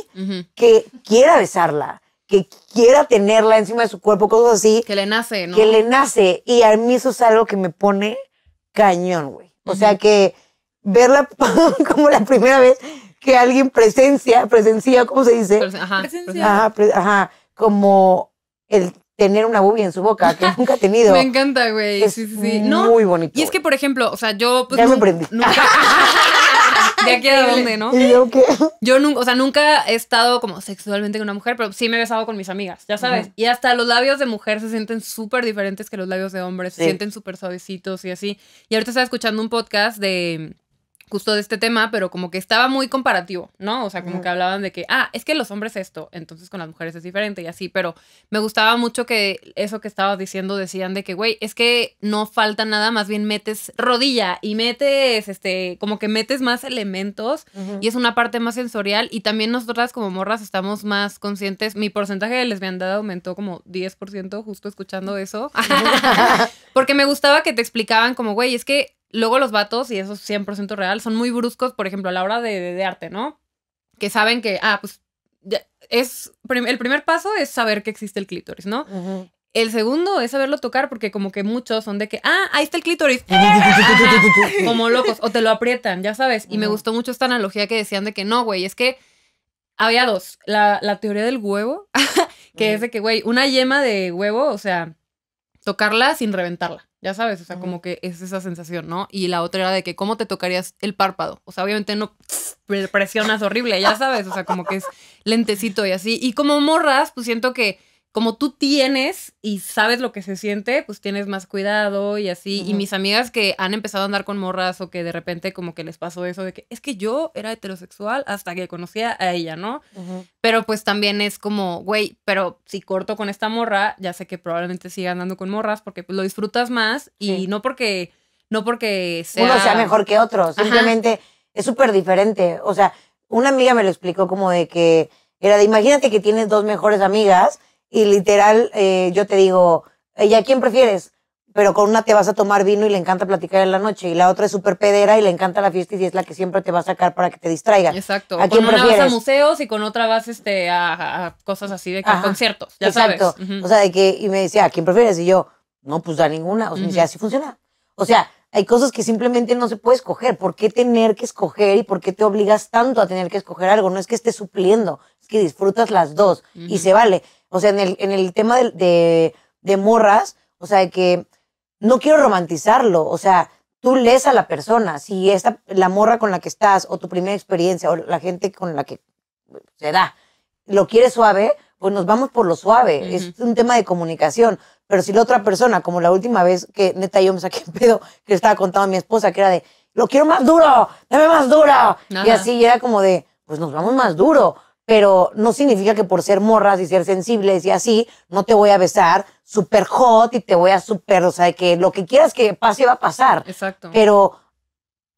que quiera besarla, que quiera tenerla encima de su cuerpo, cosas así. Que le nace, ¿no? Que le nace. Y a mí eso es algo que me pone cañón, güey. O sea que verla como la primera vez que alguien presencia, presencia, ¿cómo se dice? Ajá, presencia. ajá, como el tener una boobie en su boca que nunca ha tenido. Me encanta, güey. Sí, sí, sí. muy bonito. Y es que, por ejemplo, o sea, yo. Pues, ya me prendí. Nunca. ¿De aquí a dónde, no? ¿Y yo qué? Yo nunca, o sea, nunca he estado como sexualmente con una mujer, pero sí me he besado con mis amigas, ya sabes. Y hasta los labios de mujer se sienten súper diferentes que los labios de hombre. Se sienten súper suavecitos y así. Y ahorita estaba escuchando un podcast de justo de este tema, pero como que estaba muy comparativo, ¿no? O sea, como que hablaban de que, ah, es que los hombres esto, entonces con las mujeres es diferente y así, pero me gustaba mucho que eso que estabas diciendo decían de que, güey, es que no falta nada, más bien metes rodilla y metes, este, como que metes más elementos y es una parte más sensorial y también nosotras como morras estamos más conscientes, mi porcentaje de lesbiandad aumentó como 10% justo escuchando eso, porque me gustaba que te explicaban como, güey, es que Luego los vatos, y eso es 100% real, son muy bruscos, por ejemplo, a la hora de, arte, ¿no? Que saben que, ah, pues, es, el primer paso es saber que existe el clítoris, ¿no? El segundo es saberlo tocar porque como que muchos son de que, ah, ahí está el clítoris. Ah, como locos, o te lo aprietan, ya sabes. Y me gustó mucho esta analogía que decían de que no, güey, es que había dos. La, teoría del huevo, que es de que, güey, una yema de huevo, o sea, tocarla sin reventarla. Ya sabes, o sea, como que es esa sensación, ¿no? Y la otra era de que cómo te tocarías el párpado. O sea, obviamente no presionas horrible, ya sabes, o sea, como que es lentecito y así. Y como morras, pues siento que como tú tienes y sabes lo que se siente, pues tienes más cuidado y así. Y mis amigas que han empezado a andar con morras o que de repente como que les pasó eso de que es que yo era heterosexual hasta que conocía a ella, ¿no? Pero pues también es como, güey, pero si corto con esta morra, ya sé que probablemente siga andando con morras porque pues, lo disfrutas más y no porque no porque sea... uno sea mejor que otro, simplemente es súper diferente. O sea, una amiga me lo explicó como de que era de imagínate que tienes dos mejores amigas y literal eh, yo te digo, ¿y a quién prefieres? Pero con una te vas a tomar vino y le encanta platicar en la noche, y la otra es súper pedera y le encanta la fiesta y es la que siempre te va a sacar para que te distraiga. Exacto. ¿A quién con una vas a museos y con otra vas este, a, cosas así de que conciertos, ya sabes. O sea, de que, y me decía, ¿a quién prefieres? Y yo, no, pues da ninguna. O sea, así funciona. O sea, hay cosas que simplemente no se puede escoger. ¿Por qué tener que escoger y por qué te obligas tanto a tener que escoger algo? No es que estés supliendo, es que disfrutas las dos y se vale. O sea, en el, en el tema de, morras, o sea, que no quiero romantizarlo, o sea, tú lees a la persona, si esta, la morra con la que estás o tu primera experiencia o la gente con la que se da, lo quiere suave, pues nos vamos por lo suave, es un tema de comunicación, pero si la otra persona, como la última vez que neta yo me saqué pedo, que estaba contando a mi esposa, que era de, lo quiero más duro, dame más duro, y así era como de, pues nos vamos más duro, pero no significa que por ser morras y ser sensibles y así, no te voy a besar super hot y te voy a super, o sea, que lo que quieras que pase va a pasar. Exacto. Pero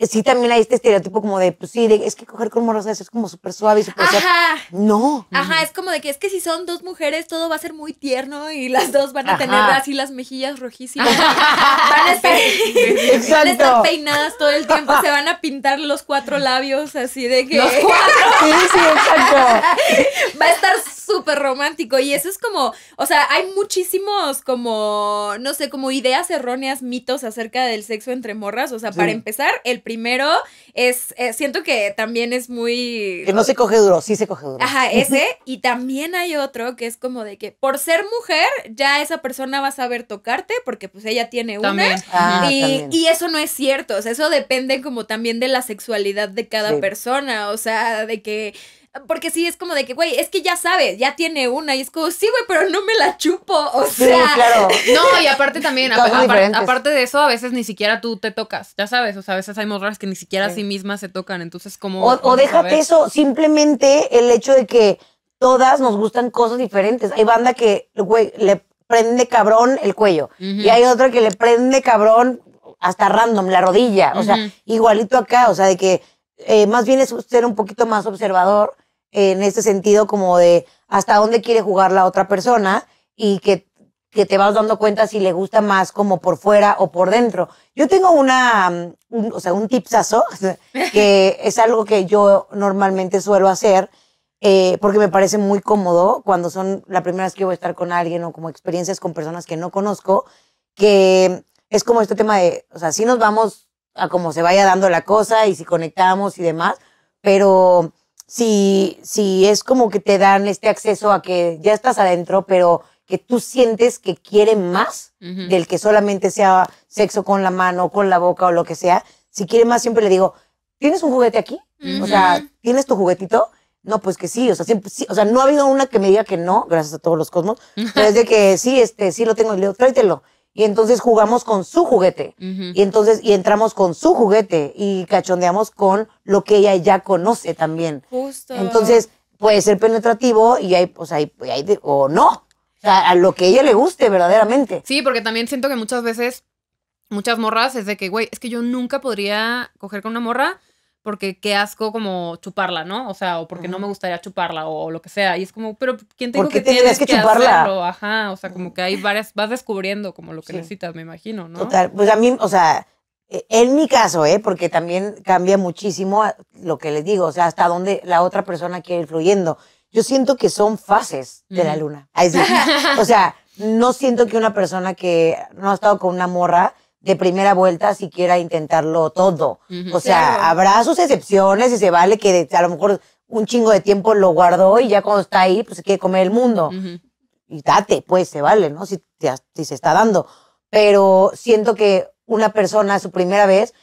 eh, sí también hay este estereotipo como de, pues sí, es que coger con morosas es como súper suave y súper Ajá. No. Ajá, es como de que es que si son dos mujeres todo va a ser muy tierno y las dos van a tener así las mejillas rojísimas. van, a estar, peinadas todo el tiempo, se van a pintar los cuatro labios así de que... Los cuatro. sí, sí, exacto. va a estar súper romántico y eso es como, o sea, hay muchísimos como, no sé, como ideas erróneas, mitos acerca del sexo entre morras. O sea, para empezar, el primero es, eh, siento que también es muy... Que no se coge duro, sí se coge duro. Ajá, ese. y también hay otro que es como de que por ser mujer ya esa persona va a saber tocarte porque pues ella tiene una. Ah, y, eso no es cierto, o sea, eso depende como también de la sexualidad de cada persona, o sea, de que porque sí, es como de que, güey, es que ya sabes, ya tiene una. Y es como, sí, güey, pero no me la chupo. O sea. claro. No, y aparte también, aparte de eso, a veces ni siquiera tú te tocas. Ya sabes, o sea, a veces hay morras que ni siquiera a sí mismas se tocan. Entonces, como. O, déjate eso, simplemente el hecho de que todas nos gustan cosas diferentes. Hay banda que, güey, le prende cabrón el cuello. Y hay otra que le prende cabrón hasta random, la rodilla. O sea, igualito acá, o sea, de que eh, más bien es ser un poquito más observador en este sentido como de hasta dónde quiere jugar la otra persona y que, que te vas dando cuenta si le gusta más como por fuera o por dentro. Yo tengo una, mm, un, o sea, un tipsazo, que es algo que yo normalmente suelo hacer, eh, porque me parece muy cómodo cuando son la primeras vez que voy a estar con alguien o como experiencias con personas que no conozco, que es como este tema de, o sea, si nos vamos a como se vaya dando la cosa y si conectamos y demás, pero si, si es como que te dan este acceso a que ya estás adentro, pero que tú sientes que quiere más del que solamente sea sexo con la mano, con la boca o lo que sea. Si quiere más, siempre le digo, ¿tienes un juguete aquí? O sea, ¿tienes tu juguetito? No, pues que sí, o sea, siempre, sí, o sea, no ha habido una que me diga que no, gracias a todos los cosmos, pero es de que sí, este, sí lo tengo, y le digo, tráetelo. Y entonces jugamos con su juguete. Y entonces, y entramos con su juguete y cachondeamos con lo que ella ya conoce también. Justo. Entonces, puede ser penetrativo y hay, pues hay, o no. O sea, a lo que ella le guste verdaderamente. Sí, porque también siento que muchas veces, muchas morras es de que, güey, es que yo nunca podría coger con una morra porque qué asco como chuparla, ¿no? O sea, o porque no me gustaría chuparla o, lo que sea. Y es como, pero ¿quién te dijo que tienes que, chuparla? Hacerlo? Ajá, o sea, como que hay varias, vas descubriendo como lo que necesitas, me imagino, ¿no? Total, pues a mí, o sea, e, en mi caso, ¿eh? Porque también cambia muchísimo lo que les digo, o sea, hasta dónde la otra persona quiere ir fluyendo. Yo siento que son fases de la luna. o sea, no siento que una persona que no ha estado con una morra de primera vuelta si quiera intentarlo todo. O sea, habrá sus excepciones y se vale que a lo mejor un chingo de tiempo lo guardó y ya cuando está ahí, pues se quiere comer el mundo. Y date, pues se vale, ¿no? Si, te, si se está dando. Pero siento que una persona su primera vez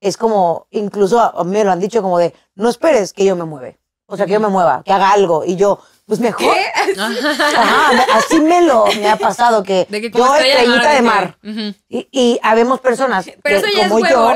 es como, incluso a mí me lo han dicho como de, no esperes que yo me mueva. O sea, que yo me mueva, que haga algo. Y yo, pues mejor. Ajá, así me lo me ha pasado que de yo estrellita de mar. y, y, habemos personas pero eso ya como es yo.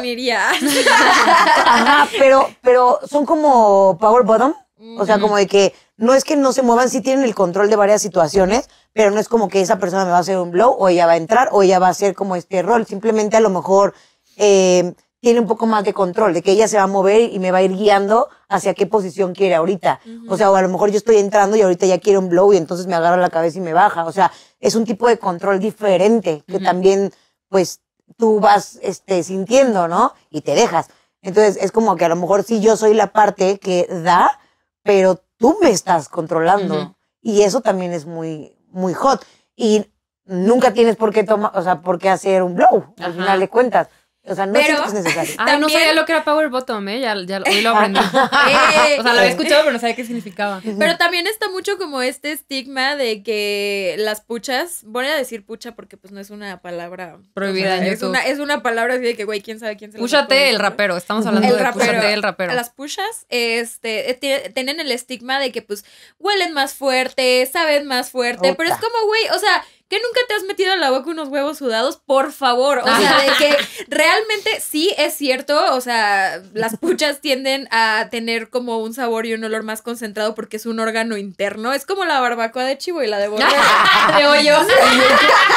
Ajá, pero, pero son como power bottom. O sea, como de que no es que no se muevan, sí tienen el control de varias situaciones, pero no es como que esa persona me va a hacer un blow o ella va a entrar o ella va a hacer como este rol. Simplemente a lo mejor eh, tiene un poco más de control, de que ella se va a mover y me va a ir guiando hacia qué posición quiere ahorita. O sea, o a lo mejor yo estoy entrando y ahorita ya quiero un blow y entonces me agarra la cabeza y me baja. O sea, es un tipo de control diferente que también, pues, tú vas este, sintiendo, ¿no? Y te dejas. Entonces, es como que a lo mejor sí yo soy la parte que da, pero tú me estás controlando. Y eso también es muy, muy hot. Y nunca tienes por qué tomar, o sea, por qué hacer un blow, al final de cuentas. O sea, no es necesario. Ah, no sabía lo que era power bottom, ¿eh? Ya, ya hoy lo aprendí. Eh, o sea, lo había eh. escuchado, pero no sabía qué significaba. Pero también está mucho como este estigma de que las puchas, voy a decir pucha porque pues no es una palabra prohibida. es, una, es una palabra así de que, güey, quién sabe quién se Púchate el rapero, estamos hablando de rapero. Púchate el rapero. Las puchas este, tienen el estigma de que pues huelen más fuerte, saben más fuerte, pero es como, güey, o sea, ¿Que nunca te has metido en la boca unos huevos sudados? Por favor. O sea, de que realmente sí es cierto. O sea, las puchas tienden a tener como un sabor y un olor más concentrado porque es un órgano interno. Es como la barbacoa de chivo y la de bollo. de hoyo.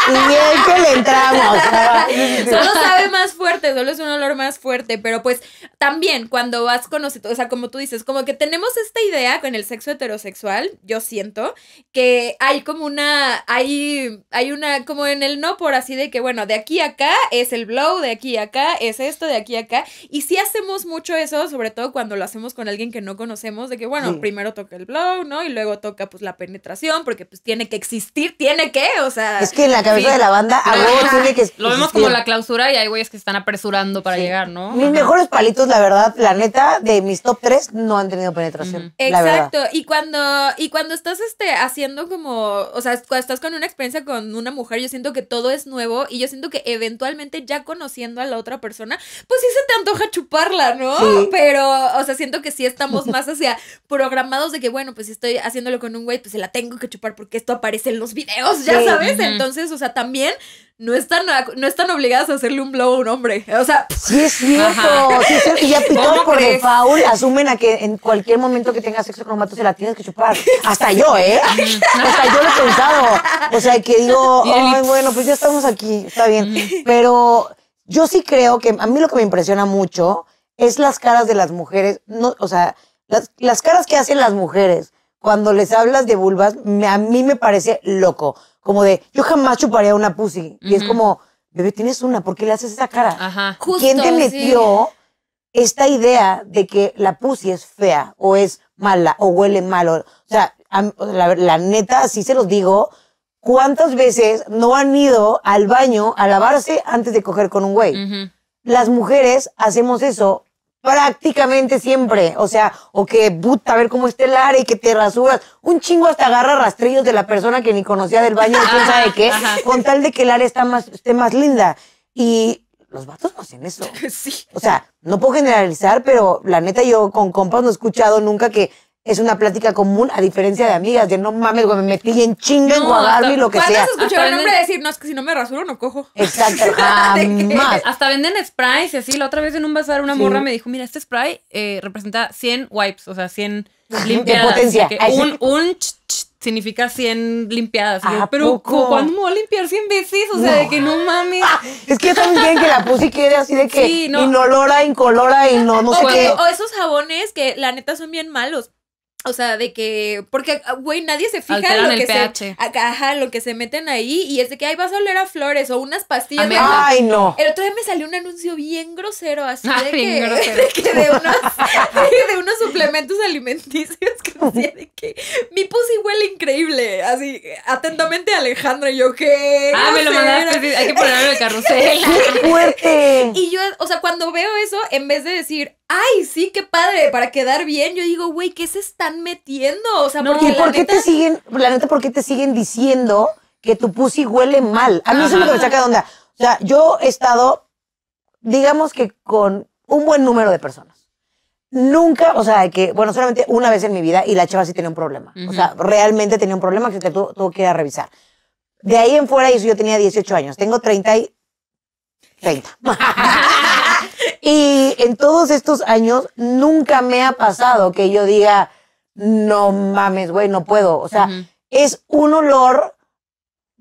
y bien que le entramos. solo sabe más fuerte, solo es un olor más fuerte. Pero pues también cuando vas con... o sea, como tú dices, como que tenemos esta idea con el sexo heterosexual, yo siento, que hay como una. hay hay una, como en el no por así de que, bueno, de aquí a acá es el blow, de aquí a acá es esto, de aquí a acá. Y si hacemos mucho eso, sobre todo cuando lo hacemos con alguien que no conocemos, de que, bueno, primero toca el blow, ¿no? Y luego toca pues la penetración, porque pues tiene que existir, tiene que, o sea. Es que en la cabeza de la banda, a tiene que existir. Lo vemos como la clausura y hay güeyes que están apresurando para llegar, ¿no? Mis mejores palitos, la verdad, la neta, de mis top 3 no han tenido penetración. Exacto. Y cuando, y cuando estás este, haciendo como, o sea, cuando estás con una experiencia con una mujer, yo siento que todo es nuevo y yo siento que eventualmente ya conociendo a la otra persona, pues sí se te antoja chuparla, ¿no? Pero, o sea, siento que sí estamos más hacia programados de que, bueno, pues si estoy haciéndolo con un güey, pues se la tengo que chupar porque esto aparece en los videos, ya sabes. Entonces, o sea, también no están, no están obligadas a hacerle un blow a un hombre. O sea, sí es cierto. Sí es cierto. Y ya pitón, por el asumen a que en cualquier momento que tengas sexo con un mato se la tienes que chupar. Hasta yo, ¿eh? Hasta yo lo he pensado. O sea, que digo, bueno, pues ya estamos aquí, está bien. Pero yo sí creo que a mí lo que me impresiona mucho es las caras de las mujeres. No, o sea, las, las caras que hacen las mujeres cuando les hablas de vulvas, a mí me parece loco como de, yo jamás chuparía una pussy. Y es como, bebé, tienes una, ¿por qué le haces esa cara? Ajá. ¿Quién te metió esta idea de que la pussy es fea o es mala o huele mal? O, sea, la, neta, así se los digo, ¿cuántas veces no han ido al baño a lavarse antes de coger con un güey? Las mujeres hacemos eso prácticamente siempre. O sea, o que puta, a ver cómo está el área y que te rasuras. Un chingo hasta agarra rastrillos de la persona que ni conocía del baño, quién sabe qué, con tal de que el área está más, esté más linda. Y los vatos no hacen eso. Sí. O sea, no puedo generalizar, pero la neta yo con compas no he escuchado nunca que es una plática común, a diferencia de amigas, de no mames, güey, me metí en chinga en guagarme y lo que sea. ¿Cuándo a el hombre decir, no, es que si no me rasuro no cojo? Exacto, jamás. Hasta venden sprays y así. La otra vez en un bazar una morra me dijo, mira, este spray eh, representa 100 wipes, o sea, 100 limpiadas. De potencia. un un significa 100 limpiadas. pero ¿cuándo me voy a limpiar 100 veces? O sea, de que no mames. Ah, es que también que la puse y quede así de que inolora, incolora y no, no sé qué. O esos jabones que la neta son bien malos. O sea, de que, porque, ah, güey, nadie se fija en lo el que pH. se, ajá, lo que se meten ahí y es de que, ay, vas a oler a flores o unas pastillas. Ay, no. El otro día me salió un anuncio bien grosero, así de, que, grosero. de, que, de unos, de unos suplementos alimenticios que decía de que mi pussy huele increíble, así, atentamente Alejandra, y yo, ¿qué? Ah, me lo mandaste, hay que ponerlo en el carrusel. ¡Qué fuerte! Y yo, o sea, cuando veo eso, en vez de decir, ay, sí, qué padre, para quedar bien. Yo digo, güey, ¿qué se están metiendo? O sea, porque por qué te siguen, la neta, por qué te siguen diciendo que tu pussy huele mal? A mí eso lo me saca de onda. O sea, yo he estado, digamos que con un buen número de personas. Nunca, o sea, que, bueno, solamente una vez en mi vida y la chava sí tenía un problema. O sea, realmente tenía un problema que se tuvo, que ir a revisar. De ahí en fuera, eso yo tenía 18 años. Tengo 30 y... 30. Y en todos estos años nunca me ha pasado que yo diga, no mames, güey, no puedo. O sea, es un olor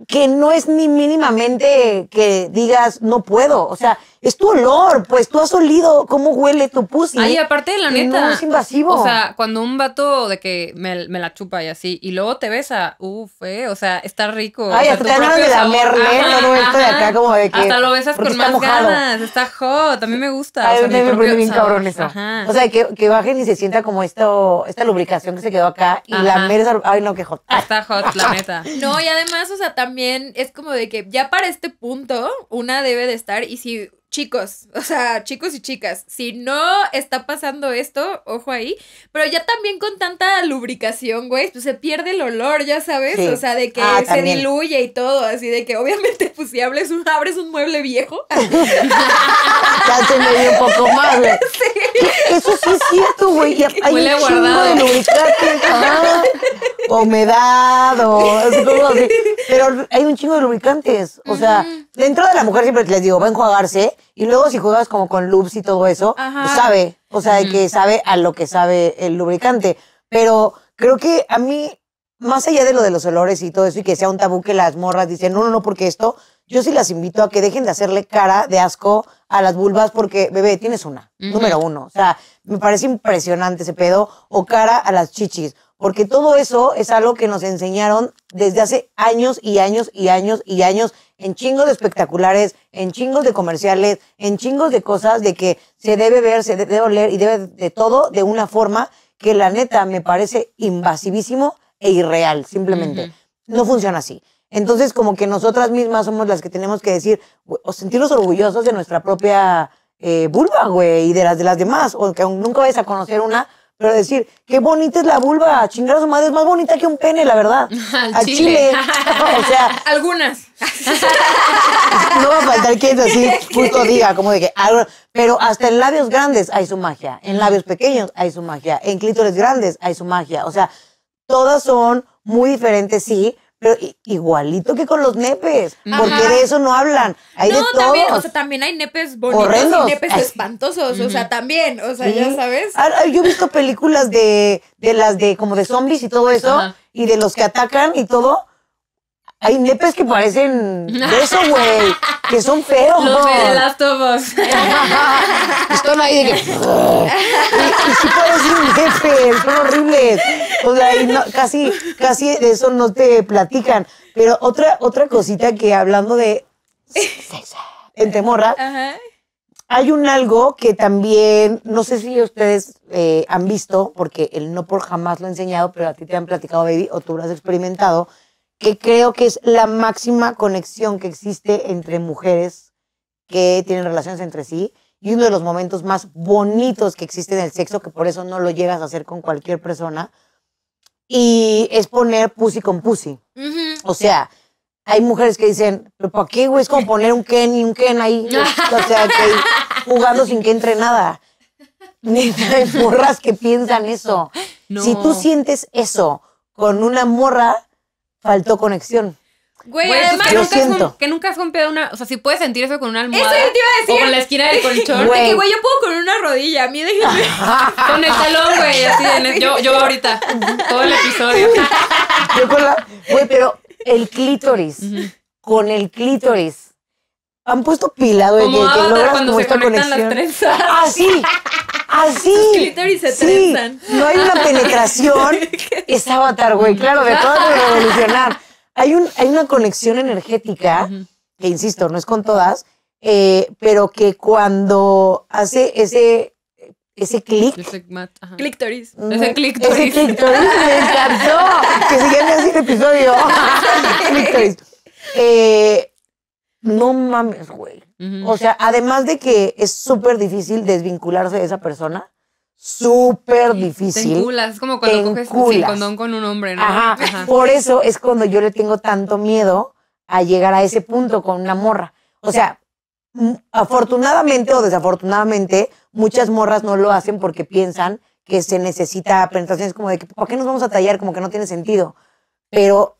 que no es ni mínimamente que digas, no puedo. O sea, es tu olor, pues tú has olido cómo huele tu pussy. Ay, aparte de la neta. No es invasivo. O sea, cuando un vato de que me, la chupa y así, y luego te besa, uff, eh, o sea, está rico. Ay, hasta te dan de la ¿eh? ajá, no esto de acá como de que... Hasta lo besas con más ganas, está hot, a mí me gusta. Ay, o sea, me, bien cabrón eso. O sea, que, que, bajen y se sienta como esto, esta lubricación que se quedó acá y la meres, ay no, qué hot. Está hot, la neta. No, y además, o sea, también es como de que ya para este punto, una debe de estar, y si chicos, o sea, chicos y chicas, si no está pasando esto, ojo ahí, pero ya también con tanta lubricación, güey, pues se pierde el olor, ya sabes, o sea, de que ah, se diluye y todo, así de que obviamente pues si abres un, un mueble viejo. ya se me dio un poco más, Eso sí es cierto, güey, hay un chingo de lubricante, ah, humedad o como así, pero hay un chingo de lubricantes, o sea, dentro de la mujer siempre les digo, va a enjuagarse, y luego si juegas como con loops y todo eso, pues sabe. O sea, de que sabe a lo que sabe el lubricante. Pero creo que a mí, más allá de lo de los olores y todo eso, y que sea un tabú que las morras dicen, no, no, no, porque esto, yo sí las invito a que dejen de hacerle cara de asco a las vulvas porque, bebé, tienes una, número uno. O sea, me parece impresionante ese pedo. O cara a las chichis porque todo eso es algo que nos enseñaron desde hace años y años y años y años en chingos de espectaculares, en chingos de comerciales, en chingos de cosas de que se debe ver, se debe oler y debe de todo de una forma que la neta me parece invasivísimo e irreal, simplemente. No funciona así. Entonces, como que nosotras mismas somos las que tenemos que decir, o sentirnos orgullosos de nuestra propia eh, vulva, güey, y de las de las demás, o que nunca vayas a conocer una pero decir, qué bonita es la vulva, chingar su madre, es más bonita que un pene, la verdad. Al Chile. o sea. Algunas. no va a faltar quien así justo diga, como de que. Ah. Pero hasta en labios grandes hay su magia. En labios pequeños hay su magia. En clítores grandes hay su magia. O sea, todas son muy diferentes, sí, pero igualito que con los nepes, porque de eso no hablan. Hay no, de todos. también, o sea, también hay nepes bonitos y nepes espantosos, o sea, también, o sea, ya sabes. Ah, ah, yo he visto películas de, de las de como de zombies y todo eso, y de los que atacan y todo. Hay nepes que parecen de eso, güey. Que son feos. Los de las tomos. Están ahí de que. y, y sí parecen nepes, son horribles casi, casi de eso no te platican. Pero otra, otra cosita que hablando de en Temorra, hay un algo que también, no sé si ustedes eh, han visto, porque el no por jamás lo he enseñado, pero a ti te han platicado, baby, o tú lo has experimentado, que creo que es la máxima conexión que existe entre mujeres que tienen relaciones entre sí y uno de los momentos más bonitos que existe en el sexo, que por eso no lo llegas a hacer con cualquier persona, y es poner pussy con pussy. O sea, hay mujeres que dicen, pero ¿para qué, güey? Es como poner un Ken y un Ken ahí. o sea, que jugando sin que entre nada. hay morras que piensan eso. Si tú sientes eso con una morra, faltó conexión. Güey, además pues que nunca, has, que una. O sea, si puedes sentir eso con una almohada. Eso yo te iba a decir. O con la esquina del colchón. Güey. que, güey, yo puedo con una rodilla. A mí déjame con el talón, güey. Así yo, yo ahorita. Todo el episodio. yo con la. Güey, pero el clítoris. Con el clítoris. Han puesto pilado el que, no cuando se conectan las trenzas. Así. Ah, así. Ah, clítoris se Trenzan. No hay una penetración. es avatar, güey. Claro, de todo revolucionar hay, un, hay una conexión energética, que insisto, no es con todas, eh, pero que cuando hace ese ese clic. Ese clictoris. Ese clictoris. me encantó. que se llame así episodio. Eh, no mames, güey. O sea, además de que es súper difícil desvincularse de esa persona, súper difícil. En culas es como cuando coges condón con un hombre, ¿no? Ajá. Por eso es cuando yo le tengo tanto miedo a llegar a ese punto con una morra. O sea, afortunadamente o desafortunadamente, muchas morras no lo hacen porque piensan que se necesita Es como de que, ¿para qué nos vamos a tallar? Como que no tiene sentido. Pero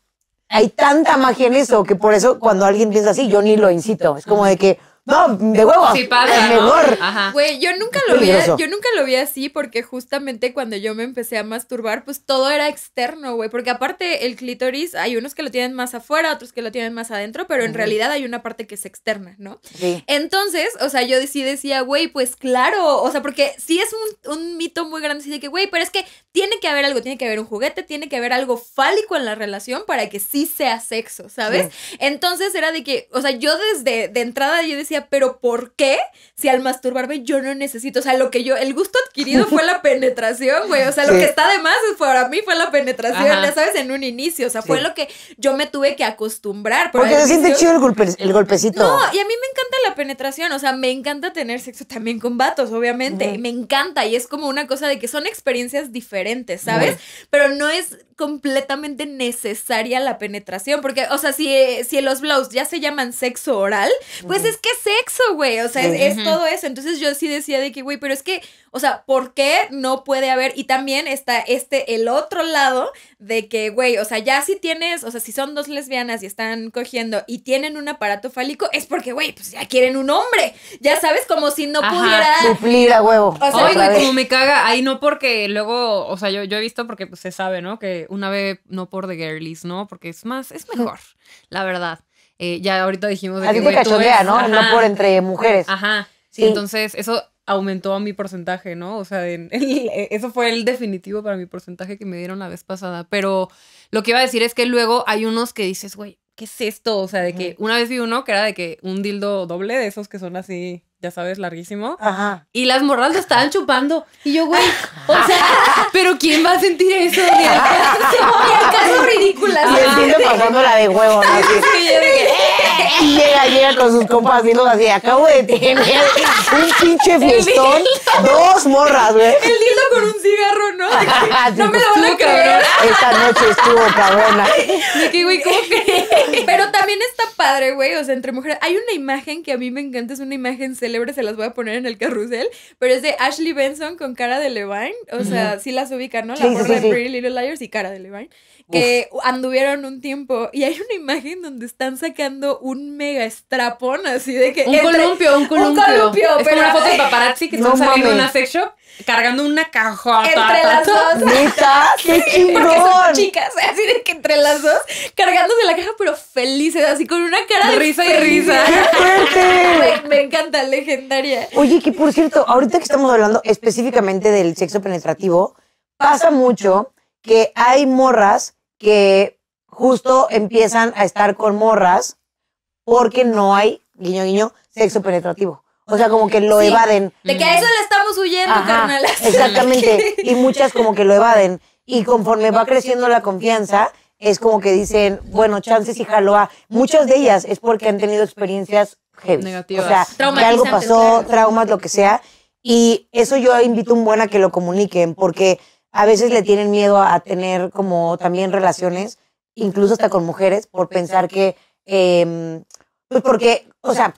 hay tanta magia en eso que por eso cuando alguien piensa así, yo ni lo incito. Es como de que, no, de huevo. Sí pasa. Mejor. Güey, yo nunca lo vi, yo nunca lo vi así porque justamente cuando yo me empecé a masturbar, pues todo era externo, güey, porque aparte el clítoris hay unos que lo tienen más afuera, otros que lo tienen más adentro, pero en realidad hay una parte que es externa, ¿no? Sí. Entonces, o sea, yo sí decía, güey, pues claro, o sea, porque sí es un, mito muy grande Sí, que, güey, pero es que tiene que haber algo, tiene que haber un juguete, tiene que haber algo fálico en la relación para que sí sea sexo, ¿sabes? Entonces era de que, o sea, yo desde de entrada yo decía pero ¿por qué? Si al masturbarme yo no necesito, o sea, lo que yo, el gusto adquirido fue la penetración, güey, o sea, lo que está de más para mí fue la penetración, ya sabes, en un inicio, o sea, fue lo que yo me tuve que acostumbrar. Porque se siente chido el, golpecito. No, y a mí me encanta la penetración, o sea, me encanta tener sexo también con vatos, obviamente, me encanta y es como una cosa de que son experiencias diferentes, ¿sabes? Pero no es completamente necesaria la penetración, porque, o sea, si, eh, si los blows ya se llaman sexo oral, pues es que es sexo, güey. O sea, es, todo eso. Entonces yo sí decía de que, güey, pero es que, o sea, ¿por qué no puede haber? Y también está este, el otro lado de que, güey, o sea, ya si tienes, o sea, si son dos lesbianas y están cogiendo y tienen un aparato fálico, es porque, güey, pues ya quieren un hombre. Ya sabes, como si no pudiera. Suplir a huevo. como me caga, ahí no porque luego, o sea, yo, yo he visto porque pues, se sabe, ¿no? Que una vez no por the girlies, ¿no? Porque es más, es mejor, la verdad. Eh, ya ahorita dijimos... De que, ¿no? no por entre mujeres. Ajá. Sí, entonces eso aumentó a mi porcentaje, ¿no? O sea, eh, eso fue el definitivo para mi porcentaje que me dieron la vez pasada. Pero lo que iba a decir es que luego hay unos que dices, güey, ¿qué es esto? O sea, de que una vez vi uno que era de que un dildo doble de esos que son así, ya sabes, larguísimo. Ajá. Y las morras lo estaban chupando. Y yo, güey, o sea, ¿pero quién va a sentir eso? Y el dildo pasándola de huevo. ¿no? Sí, yo y llega, llega con sus compas y nos así, acabo de tener un pinche fiestón, dos morras, güey. El dildo con un cigarro, ¿no? no me lo van a creer. Esta noche estuvo cabrona. güey, ¿cómo Pero también está padre, güey, o sea, entre mujeres. Hay una imagen que a mí me encanta, es una imagen célebre, se las voy a poner en el carrusel, pero es de Ashley Benson con cara de Levine, o sea, sí las ubican, ¿no? La sí, de Pretty Little Liars y cara de Levine, que anduvieron un tiempo y hay una imagen donde están sacando un un mega estrapón así de que. Un columpio, un columpio. Un columpio, es pero. Como una foto de paparazzi que están saliendo de una sex shop cargando una caja Entre las dos. ¡Qué chingón! Porque son chicas, así de que entre las dos, cargándose la caja, pero felices, así con una cara de risa y risa. ¡Qué fuerte! me, encanta, legendaria. Oye, que por cierto, ahorita que estamos hablando específicamente del sexo penetrativo, pasa mucho que hay morras que justo empiezan a estar con morras porque no hay, guiño, guiño, sexo penetrativo. O sea, como que lo evaden. De que a eso le estamos huyendo, carnal. Exactamente. Y muchas como que lo evaden. Y conforme va creciendo la confianza, es como que dicen, bueno, chances y jaloa. Muchas de ellas es porque han tenido experiencias Negativas. O sea, que algo pasó, traumas, lo que sea. Y eso yo invito a un buen a que lo comuniquen, porque a veces le tienen miedo a tener como también relaciones, incluso hasta con mujeres, por pensar que em, pues porque, o sea,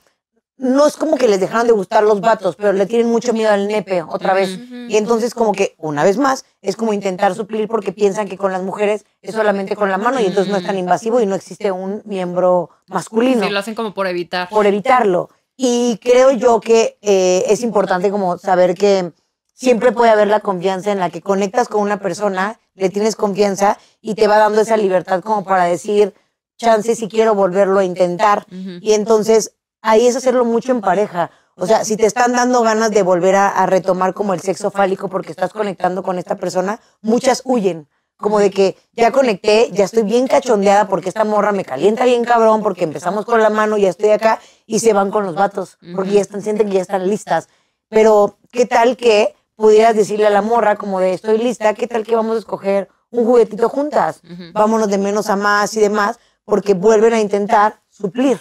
no es como que les dejaron de gustar los vatos, pero le tienen mucho miedo al nepe otra vez. Y entonces como que, una vez más, es como intentar suplir porque piensan que con las mujeres es solamente con la mano y entonces no es tan invasivo y no existe un miembro masculino. Sí, lo hacen como por evitar. Por evitarlo. Y creo yo que eh, es importante como saber que siempre puede haber la confianza en la que conectas con una persona, le tienes confianza y te va dando esa libertad como para decir, chances si quiero volverlo a intentar. Y entonces ahí es hacerlo mucho en pareja. O sea, si te están dando ganas de volver a, retomar como el sexo fálico porque estás conectando con esta persona, muchas huyen. Como de que ya conecté, ya estoy bien cachondeada porque esta morra me calienta bien cabrón, porque empezamos con la mano, ya estoy acá, y se van con los vatos, porque ya están, sienten que ya están listas. Pero, ¿qué tal que pudieras decirle a la morra como de estoy lista, qué tal que vamos a escoger un juguetito juntas? Vámonos de menos a más y demás, porque vuelven a intentar suplir.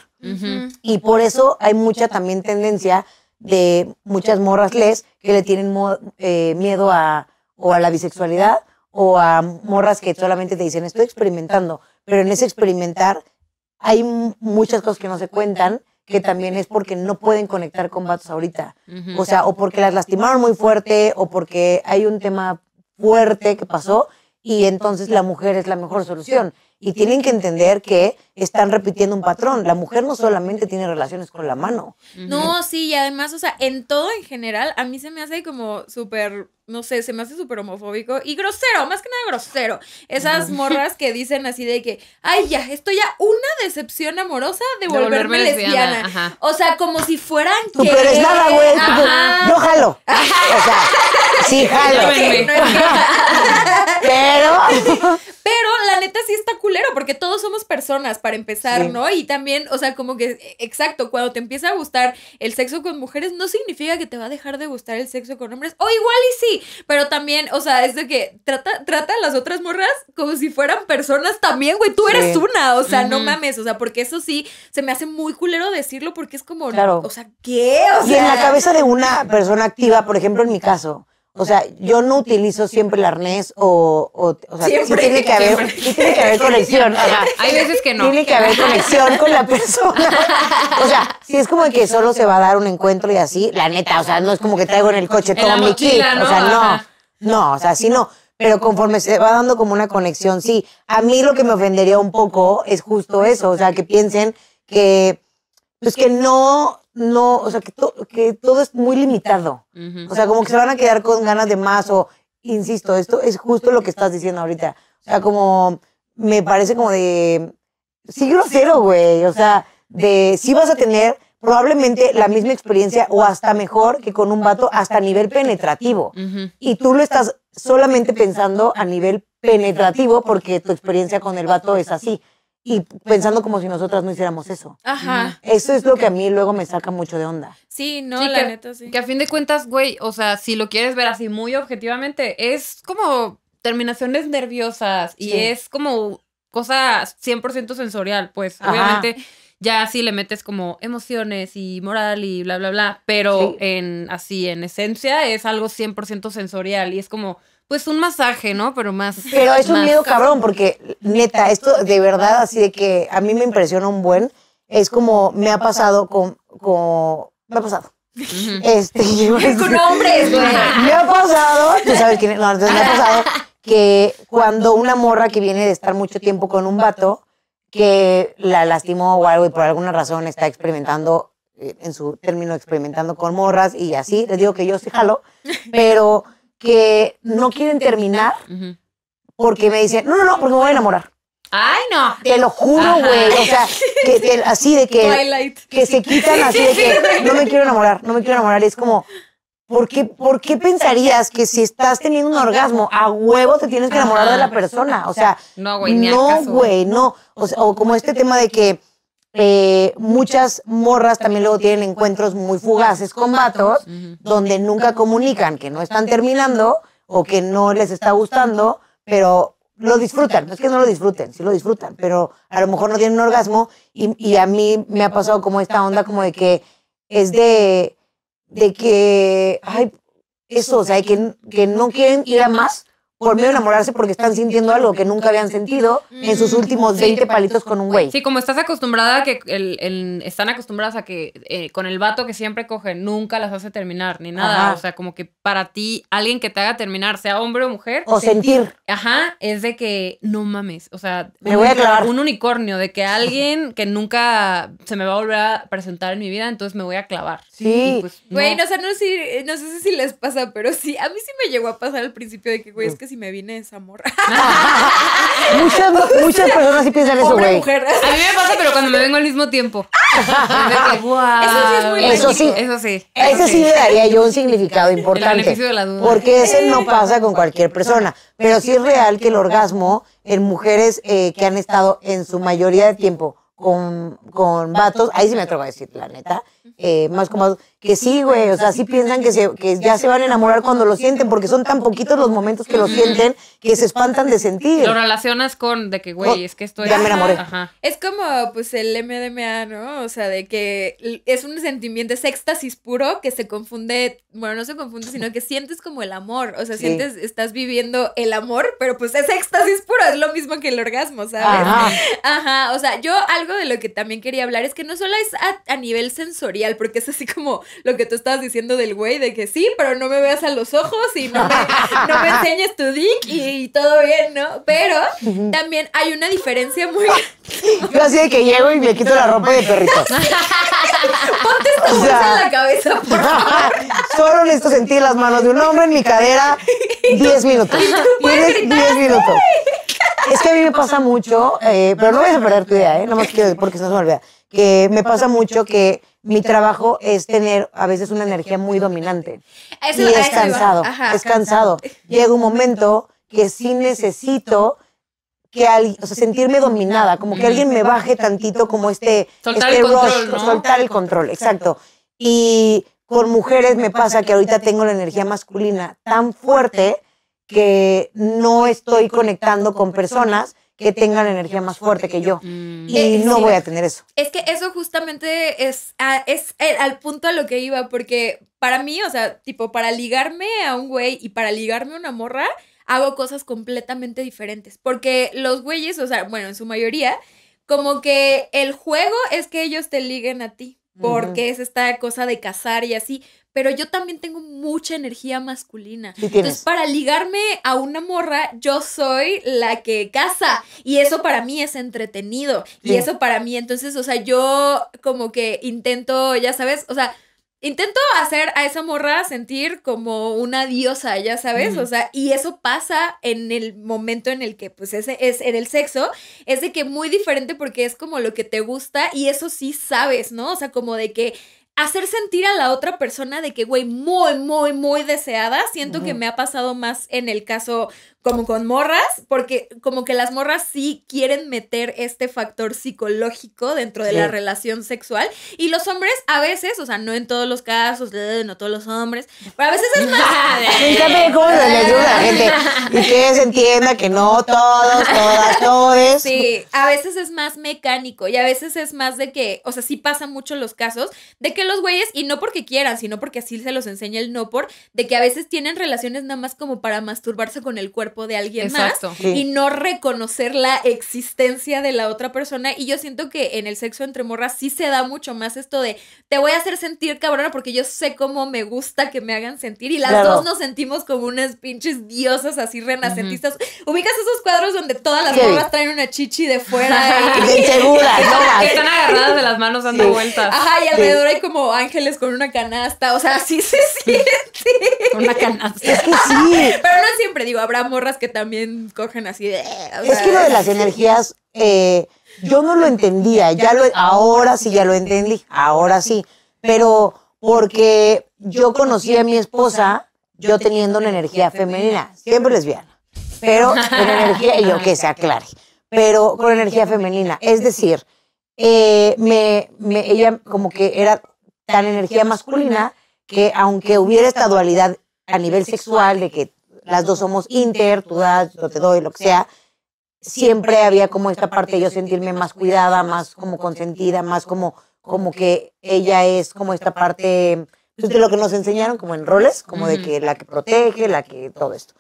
Y por eso hay mucha también tendencia de muchas morras les que le tienen eh, miedo a, o a la bisexualidad o a morras que solamente te dicen estoy experimentando, pero en ese experimentar hay muchas cosas que no se cuentan, que también es porque no pueden conectar con vatos ahorita. O sea, o porque las lastimaron muy fuerte, o porque hay un tema fuerte que pasó, y entonces la mujer es la mejor solución y tienen que entender que están repitiendo un patrón. La mujer no solamente tiene relaciones con la mano. No, sí, y además, o sea, en todo en general, a mí se me hace como súper no sé, se me hace súper homofóbico y grosero, más que nada grosero. Esas morras que dicen así de que, ay, ya, estoy ya una decepción amorosa de, volverme, lesbiana. O sea, como si fueran Pero es nada, jalo. O sea, sí jalo. pero. Pero la neta sí está culero, porque todos somos personas para empezar, ¿no? Y también, o sea, como que, exacto, cuando te empieza a gustar el sexo con mujeres, no significa que te va a dejar de gustar el sexo con hombres. O igual y sí, pero también, o sea, es de que trata, trata a las otras morras como si fueran personas también, güey. Tú eres una, o sea, no mames. O sea, porque eso sí se me hace muy culero decirlo porque es como, claro. o sea, ¿qué? O sea, y en la cabeza de una persona activa, por ejemplo, en mi caso, o sea, yo no utilizo siempre el arnés o, o, sea, sí tiene que haber, conexión. Hay veces que no. Tiene que haber conexión con la persona. O sea, si es como que solo se va a dar un encuentro y así, la neta, o sea, no es como que traigo en el coche todo mi kit. O sea, no, no, o sea, sí no. Pero conforme se va dando como una conexión, sí. A mí lo que me ofendería un poco es justo eso, o sea, que piensen que, pues que no no, o sea, que, que todo es muy limitado. O sea, como que se van a quedar con ganas de más o, insisto, esto es justo lo que estás diciendo ahorita. O sea, como me parece como de siglo cero, güey. O sea, de si vas a tener probablemente la misma experiencia o hasta mejor que con un vato hasta a nivel penetrativo. Y tú lo estás solamente pensando a nivel penetrativo porque tu experiencia con el vato es así y pensando como si nosotras no hiciéramos eso. Ajá. Eso es lo que a mí luego me saca mucho de onda. Sí, no, la neta sí. Que a fin de cuentas, güey, o sea, si lo quieres ver así muy objetivamente, es como terminaciones nerviosas y es como cosa 100% sensorial, pues obviamente ya si le metes como emociones y moral y bla, bla, bla, pero en así, en esencia es algo 100% sensorial y es como pues un masaje, ¿no? Pero más. Pero es un miedo cabrón, porque neta, esto de verdad, así de que a mí me impresiona un buen. Es como me ha pasado con. con me ha pasado. Este, con hombres, güey. Me ha pasado, tú sabes quién es, no, entonces me ha pasado que cuando una morra que viene de estar mucho tiempo con un vato que la lastimó o algo y por alguna razón está experimentando, eh, en su término, experimentando con morras y así, les digo que yo sí jalo, pero que no quieren terminar porque me dicen, no, no, no, porque me voy a enamorar. Ay, no. Te lo juro, güey. O sea, así de que, que se quitan así de que no me quiero enamorar, no me quiero enamorar. Es como, ¿por qué, ¿por qué pensarías que si estás teniendo un orgasmo, a huevo te tienes que enamorar de la persona? O sea, no, güey, no, güey, no. O, sea, o como este tema de que eh, muchas morras también luego tienen encuentros muy fugaces con vatos, donde nunca comunican que no están terminando o que no les está gustando, pero lo disfrutan. No es que no lo disfruten, sí lo disfrutan, pero a lo mejor no tienen orgasmo. Y, a mí me ha pasado como esta onda como de que es de, de que, ay, eso, o sea, que, que no quieren ir a más, por medio enamorarse porque están sintiendo algo que nunca habían sentido en sus últimos 20 palitos con un güey. Sí, como estás acostumbrada a que el, están acostumbradas a que eh, con el vato que siempre coge nunca las hace terminar ni nada, o sea, como que para ti alguien que te haga terminar, sea hombre o mujer o sentir, ajá, es de que no mames, o sea, me voy a clavar un unicornio de que alguien que nunca se me va a volver a presentar en mi vida, entonces me voy a clavar. Sí. Pues, güey, no. sé si, no sé si les pasa, pero sí a mí sí me llegó a pasar al principio de que güey, es mm. que si me vine esa morra muchas, muchas personas sí piensan eso, güey. A mí me pasa, pero cuando me vengo al mismo tiempo. Eso sí es muy Eso sí. Eso sí. Ese sí le daría yo un significado importante. Porque ese no pasa con cualquier persona. Pero sí es real que el orgasmo en mujeres eh, que han estado en su mayoría de tiempo con, con vatos, ahí sí me atrevo a decir, la neta, eh, más como que sí, güey, o sea, sí piensan que, ya se van a enamorar cuando lo sienten, porque son tan poquitos los momentos que lo sienten que se espantan de sentir. Lo relacionas con de que, güey, es que estoy... Ya me enamoré. Es como, pues, el MDMA, ¿no? O sea, de que es un sentimiento, es éxtasis puro que se confunde, bueno, no se confunde, sino que sientes como el amor, o sea, sientes, estás viviendo el amor, pero pues es éxtasis puro, es lo mismo que el orgasmo, ¿sabes? Ajá. o sea, yo algo de lo que también quería hablar es que no solo es a nivel sensorial, porque es así como lo que tú estabas diciendo del güey, de que sí, pero no me veas a los ojos y no me, no me enseñes tu dick y, todo bien, ¿no? Pero también hay una diferencia muy... Yo así de que llego y me quito la ropa de perrito. Ponte esta bolsa en la cabeza, por favor. Solo necesito sentir las manos de un hombre en mi cadera 10 minutos. 10 minutos. Es que a mí me pasa mucho, eh, pero no voy a perder tu idea, ¿eh? Nada más quiero, porque se nos olvida que me pasa mucho que mi trabajo es tener a veces una energía muy dominante. y es cansado, es cansado. Llega un momento que sí necesito que alguien o sea, sentirme dominada, como que alguien me baje tantito como este, este, este el control, soltar el control, exacto. Y con mujeres me pasa que ahorita tengo la energía masculina tan fuerte que no estoy conectando con personas que tengan energía más fuerte que yo. Mm. Y eh, no voy a tener eso. Es que eso justamente es, eh, al punto a lo que iba, porque para mí, o sea, tipo, para ligarme a un güey y para ligarme a una morra, hago cosas completamente diferentes. Porque los güeyes, o sea, bueno, en su mayoría, como que el juego es que ellos te liguen a ti. Porque es esta cosa de cazar y así pero yo también tengo mucha energía masculina. Entonces, para ligarme a una morra, yo soy la que casa y eso para mí es entretenido y eso para mí, entonces, o sea, yo como que intento, ya sabes, o sea, intento hacer a esa morra sentir como una diosa, ya sabes, o sea, y eso pasa en el momento en el que, pues, ese es en el sexo, es de que muy diferente porque es como lo que te gusta y eso sí sabes, ¿no? O sea, como de que hacer sentir a la otra persona de que, güey, muy, muy, muy deseada. Siento que me ha pasado más en el caso como con morras, porque como que las morras sí quieren meter este factor psicológico dentro de la relación sexual. Y los hombres a veces, o sea, no en todos los casos, no todos los hombres, pero a veces es más... ayuda que se entienda que no todos, todas, todos. Sí, a veces es más mecánico y a veces es más de que, o sea, sí pasan mucho los casos de que los güeyes, y no porque quieran, sino porque así se los enseña el no por, de que a veces tienen relaciones nada más como para masturbarse con el cuerpo de alguien más y no reconocer la existencia de la otra persona. Y yo siento que en el sexo entre morras sí se da mucho más esto de te voy a hacer sentir cabrona porque yo sé cómo me gusta que me hagan sentir y las dos nos sentimos como unas pinches diosas así renacentistas. Ubicas esos cuadros donde todas las morras traen una chichi de fuera. segura, Que están agarradas de las manos dando vueltas. Ajá, y alrededor hay como ángeles con una canasta. O sea, así se siente. Una canasta. Es que sí. Pero no siempre digo, habrá morras que también cogen así de. es que lo de las energías. Eh, yo no lo entendía, ya lo, ahora sí ya lo entendí, ahora sí, pero porque yo conocí a mi esposa yo teniendo una energía femenina, siempre lesbiana, pero con energía, yo que se aclare, pero con energía femenina. Es decir, eh, me, ella como que era tan energía masculina que aunque hubiera esta dualidad a nivel sexual de que las dos somos inter, tú das, yo te doy, lo que sea, siempre había como esta parte de yo sentirme más cuidada, más como consentida, más como, como que ella es como esta parte pues Entonces, de lo que nos enseñaron como en roles, como de que la que protege, la que todo esto.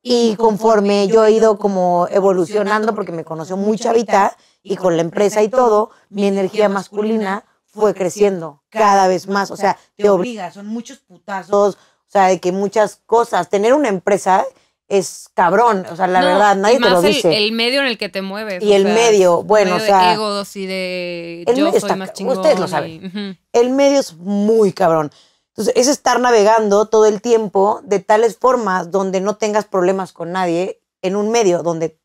Y conforme yo he ido como evolucionando, porque me conoció muy chavita y con la empresa y todo, mi energía masculina fue creciendo cada vez más. O sea, te obliga, son muchos putazos, o sea, de que muchas cosas. Tener una empresa es cabrón, o sea, la verdad, nadie te lo el, dice. El medio en el que te mueves. Y el medio, bueno, o sea. De y de. El yo medio soy más chingón Ustedes lo saben. El medio es muy cabrón. Entonces, es estar navegando todo el tiempo de tales formas donde no tengas problemas con nadie en un medio donde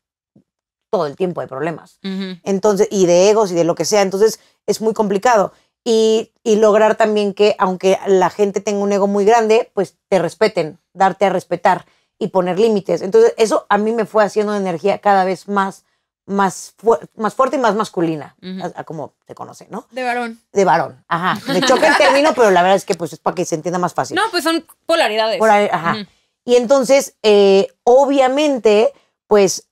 todo el tiempo hay problemas. Entonces, y de egos y de lo que sea. Entonces, es muy complicado. Y, y, lograr también que, aunque la gente tenga un ego muy grande, pues te respeten, darte a respetar y poner límites. Entonces, eso a mí me fue haciendo energía cada vez más más, más fuerte y más masculina, como se conoce, ¿no? De varón. De varón, ajá. Me choca el término, pero la verdad es que pues es para que se entienda más fácil. No, pues son polaridades. ajá. Y entonces, eh, obviamente, pues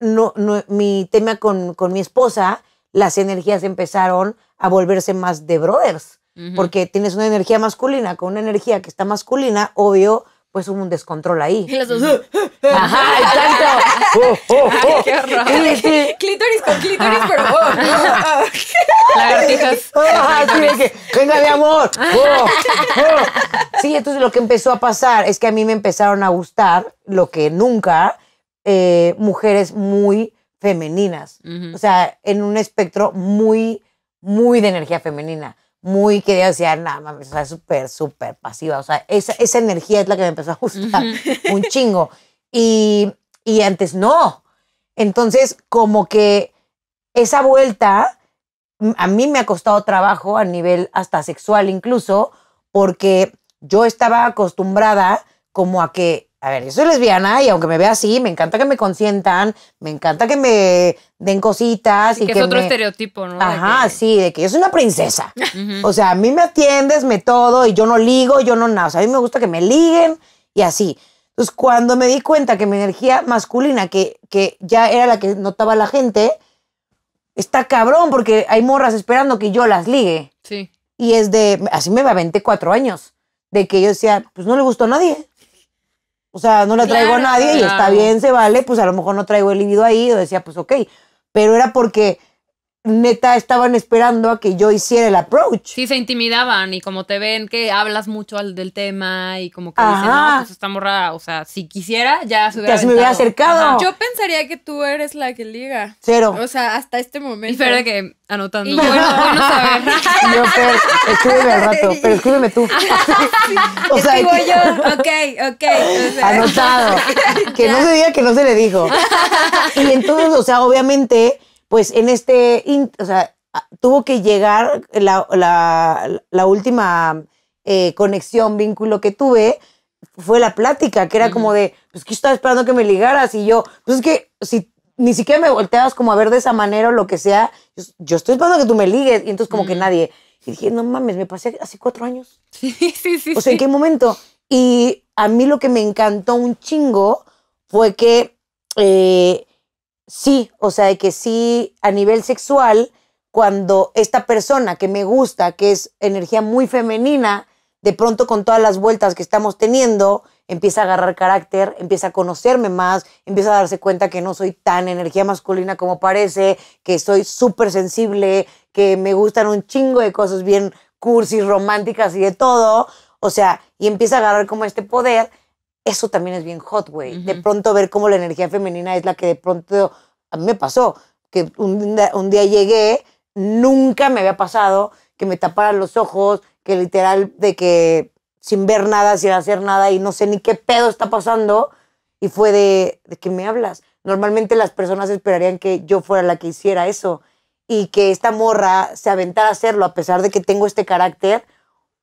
no, mi tema con, mi esposa, las energías empezaron a volverse más de brothers, porque tienes una energía masculina con una energía que está masculina, obvio, pues hubo un descontrol ahí. Y dos. Ajá, exacto. Oh, oh, oh. qué clítoris con clítoris, pero. venga, mi amor. Sí, entonces lo que empezó a pasar es que a mí me empezaron a gustar lo que nunca eh, mujeres muy femeninas. O sea, en un espectro muy, muy de energía femenina muy querida, decía nada más, o sea, súper, súper pasiva. O sea, esa, energía es la que me empezó a gustar un chingo. Y, y, antes no. Entonces, como que esa vuelta a mí me ha costado trabajo a nivel hasta sexual incluso, porque yo estaba acostumbrada como a que a ver, yo soy lesbiana y aunque me vea así, me encanta que me consientan, me encanta que me den cositas. y que, que, es otro estereotipo, ¿no? Ajá, sí, de que yo soy una princesa. O sea, a mí me atiendes, me todo, y yo no ligo, yo no nada. O sea, a mí me gusta que me liguen y así. Entonces, cuando me di cuenta que mi energía masculina, que, que ya era la que notaba la gente, está cabrón porque hay morras esperando que yo las ligue. Sí. Y es de, así me va 24 años, de que yo decía, pues no le gustó a nadie. O sea, no la traigo a nadie y está bien, se vale, pues a lo mejor no traigo el libido ahí, o decía, pues ok, pero era porque neta estaban esperando a que yo hiciera el approach. Sí, se intimidaban y como te ven que hablas mucho del tema y como que dicen, no, pues está morra, o sea, si quisiera ya se hubiera, ya se me hubiera acercado. Yo pensaría que tú eres la que liga. Cero. O sea, hasta este momento. Espera que anotando. Y yo, bueno, bueno saber. Yo, pero escríbeme al rato, pero escríbeme tú. o sea, Escribo yo, ok, ok. Anotado. Que no se diga que no se le dijo. Y entonces, o sea, obviamente pues en este, o sea, tuvo que llegar la, última eh, conexión, vínculo que tuve, fue la plática, que era como de, pues que estaba esperando que me ligaras y yo, pues es que si ni siquiera me volteabas como a ver de esa manera o lo que sea, yo, estoy esperando que tú me ligues y entonces como que nadie. Y dije, no mames, me pasé hace cuatro años. Sí, sí, sí. O sea, ¿en qué momento? Y a mí lo que me encantó un chingo fue que eh, sí, o sea, que sí a nivel sexual, cuando esta persona que me gusta, que es energía muy femenina, de pronto con todas las vueltas que estamos teniendo, empieza a agarrar carácter, empieza a conocerme más, empieza a darse cuenta que no soy tan energía masculina como parece, que soy súper sensible, que me gustan un chingo de cosas bien cursis, románticas y de todo. O sea, y empieza a agarrar como este poder eso también es bien hot, güey. De pronto ver cómo la energía femenina es la que de pronto a mí me pasó. Que un, día llegué, nunca me había pasado que me taparan los ojos, que literal de que sin ver nada, sin hacer nada y no sé ni qué pedo está pasando. Y fue de, ¿de qué me hablas? Normalmente las personas esperarían que yo fuera la que hiciera eso y que esta morra se aventara a hacerlo a pesar de que tengo este carácter.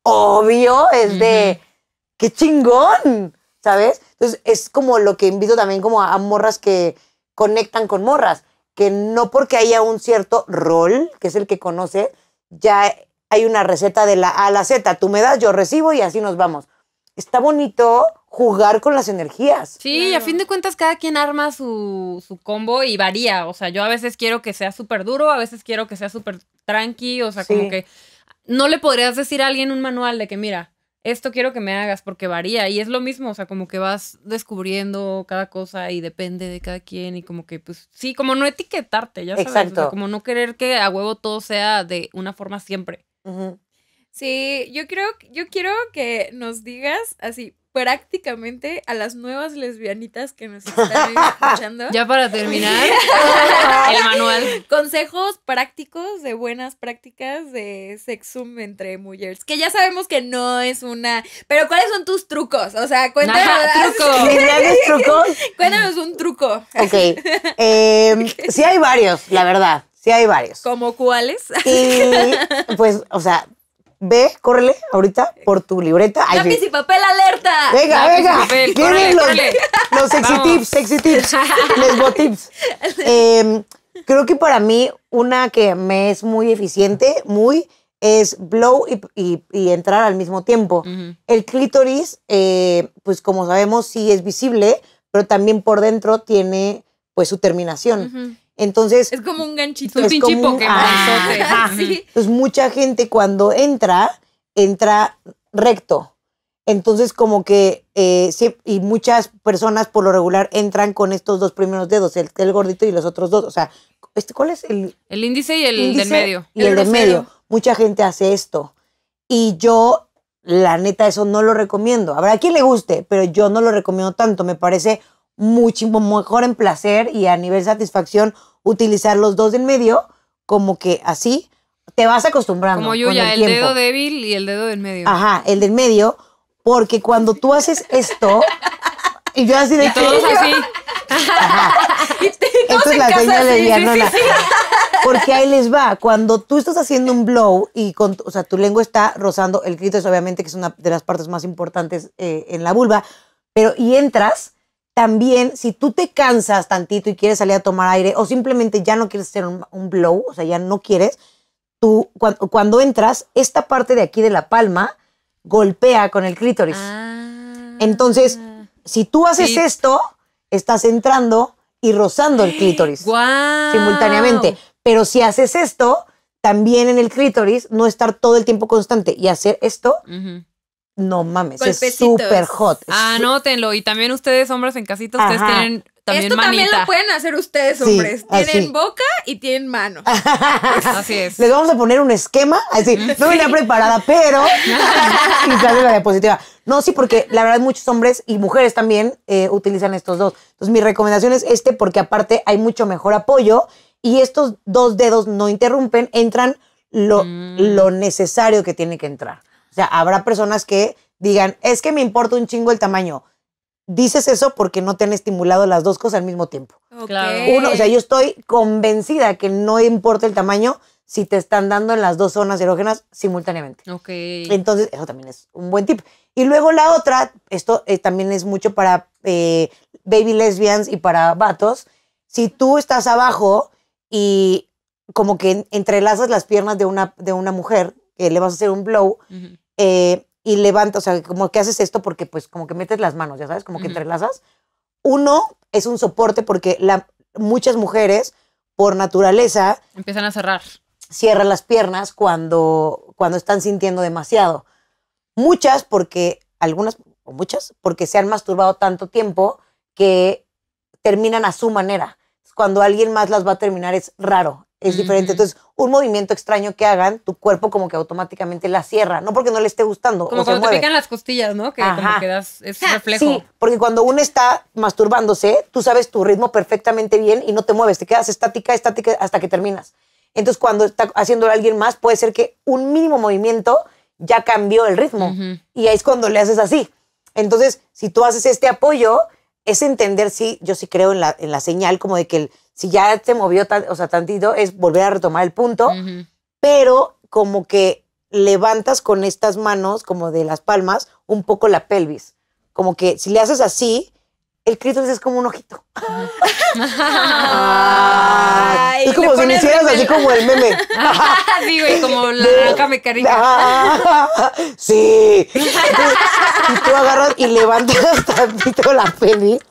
Obvio, es de, qué chingón. ¿sabes? Entonces es como lo que invito también como a, morras que conectan con morras, que no porque haya un cierto rol, que es el que conoce, ya hay una receta de la A a la Z, tú me das, yo recibo y así nos vamos. Está bonito jugar con las energías. Sí, a fin de cuentas cada quien arma su, combo y varía. O sea, yo a veces quiero que sea súper duro, a veces quiero que sea súper tranqui, o sea, como que no le podrías decir a alguien un manual de que mira, esto quiero que me hagas porque varía y es lo mismo, o sea, como que vas descubriendo cada cosa y depende de cada quien y como que pues sí, como no etiquetarte, ya sabes, Exacto. como no querer que a huevo todo sea de una forma siempre. Sí, yo creo, yo quiero que nos digas así prácticamente a las nuevas lesbianitas que nos están escuchando. Ya para terminar, el manual. Consejos prácticos de buenas prácticas de sexum entre mujeres. Que ya sabemos que no es una. Pero ¿cuáles son tus trucos? O sea, cuéntanos. un truco. trucos? Cuéntanos un truco. Ok. Em, sí hay varios, la verdad. Sí hay varios. ¿Como cuáles? Y pues, o sea, Ve, córrele ahorita por tu libreta. Ay, Lápiz y papel alerta. Venga, venga. los, los, sexy tips, sexy tips, lesbo tips. Em, creo que para mí una que me es muy eficiente, muy, es blow y, entrar al mismo tiempo. El clítoris, eh, pues como sabemos, sí es visible, pero también por dentro tiene pues su terminación. Entonces. Es como un ganchito, es pinche ah, ah, ¿sí? mucha gente cuando entra, entra recto. Entonces, como que, eh, y muchas personas por lo regular entran con estos dos primeros dedos, el, gordito y los otros dos. O sea, este, ¿cuál es el? El índice y el del medio. Y el, el del medio. Mucha gente hace esto. Y yo, la neta, eso no lo recomiendo. Habrá quien le guste, pero yo no lo recomiendo tanto. Me parece mucho mejor en placer y a nivel satisfacción utilizar los dos del medio, como que así te vas acostumbrando. Como yo ya, el, dedo débil y el dedo del medio. Ajá, el del medio, porque cuando tú haces esto, y yo así de y todos así. Ajá. Esto es la señal de Dianola. Porque ahí les va, cuando tú estás haciendo un blow y con, o sea, tu lengua está rozando el es obviamente que es una de las partes más importantes eh, en la vulva, pero y entras, también si tú te cansas tantito y quieres salir a tomar aire o simplemente ya no quieres hacer un, blow, o sea, ya no quieres, tú cuando, entras, esta parte de aquí de la palma golpea con el clítoris. Ah. Entonces, si tú haces esto, estás entrando y rozando el clítoris simultáneamente. Pero si haces esto, también en el clítoris, no estar todo el tiempo constante y hacer esto, no mames, es súper hot. Anótenlo. Y también ustedes, hombres en casita, ustedes tienen también Esto también lo pueden hacer ustedes, hombres. tienen boca y tienen mano. así es. Les vamos a poner un esquema. Así, no la preparada, pero. la diapositiva. No, sí, porque la verdad muchos hombres y mujeres también eh, utilizan estos dos. Entonces, mi recomendación es este, porque aparte hay mucho mejor apoyo y estos dos dedos no interrumpen, entran lo, mm. lo necesario que tiene que entrar sea, habrá personas que digan, es que me importa un chingo el tamaño. Dices eso porque no te han estimulado las dos cosas al mismo tiempo. Uno, o sea, yo estoy convencida que no importa el tamaño si te están dando en las dos zonas erógenas simultáneamente. Entonces, eso también es un buen tip. Y luego la otra, esto eh, también es mucho para eh, baby lesbians y para vatos. Si tú estás abajo y como que entrelazas las piernas de una, de una mujer, que le vas a hacer un blow, eh, y levanta, o sea, como que haces esto porque pues como que metes las manos, ya sabes, como que entrelazas. Uno es un soporte porque la, muchas mujeres por naturaleza empiezan a cerrar. Cierran las piernas cuando, cuando están sintiendo demasiado. Muchas porque, algunas o muchas, porque se han masturbado tanto tiempo que terminan a su manera. Cuando alguien más las va a terminar es raro, es diferente. Entonces, un movimiento extraño que hagan, tu cuerpo como que automáticamente la cierra, no porque no le esté gustando. Como cuando te pican las costillas, ¿no? Que como que das es reflejo. Sí, porque cuando uno está masturbándose, tú sabes tu ritmo perfectamente bien y no te mueves, te quedas estática, estática hasta que terminas. Entonces, cuando está haciendo alguien más, puede ser que un mínimo movimiento ya cambió el ritmo. Y ahí es cuando le haces así. Entonces, si tú haces este apoyo, es entender si yo sí creo en la, en la señal como de que el si ya se movió, o sea, tantito, es volver a retomar el punto, pero como que levantas con estas manos, como de las palmas, un poco la pelvis. Como que si le haces así, el clítoris es como un ojito. Ay, es como si me hicieras así como el meme. sí, güey, como la me cariño. sí. y tú agarras y levantas tantito la pelvis.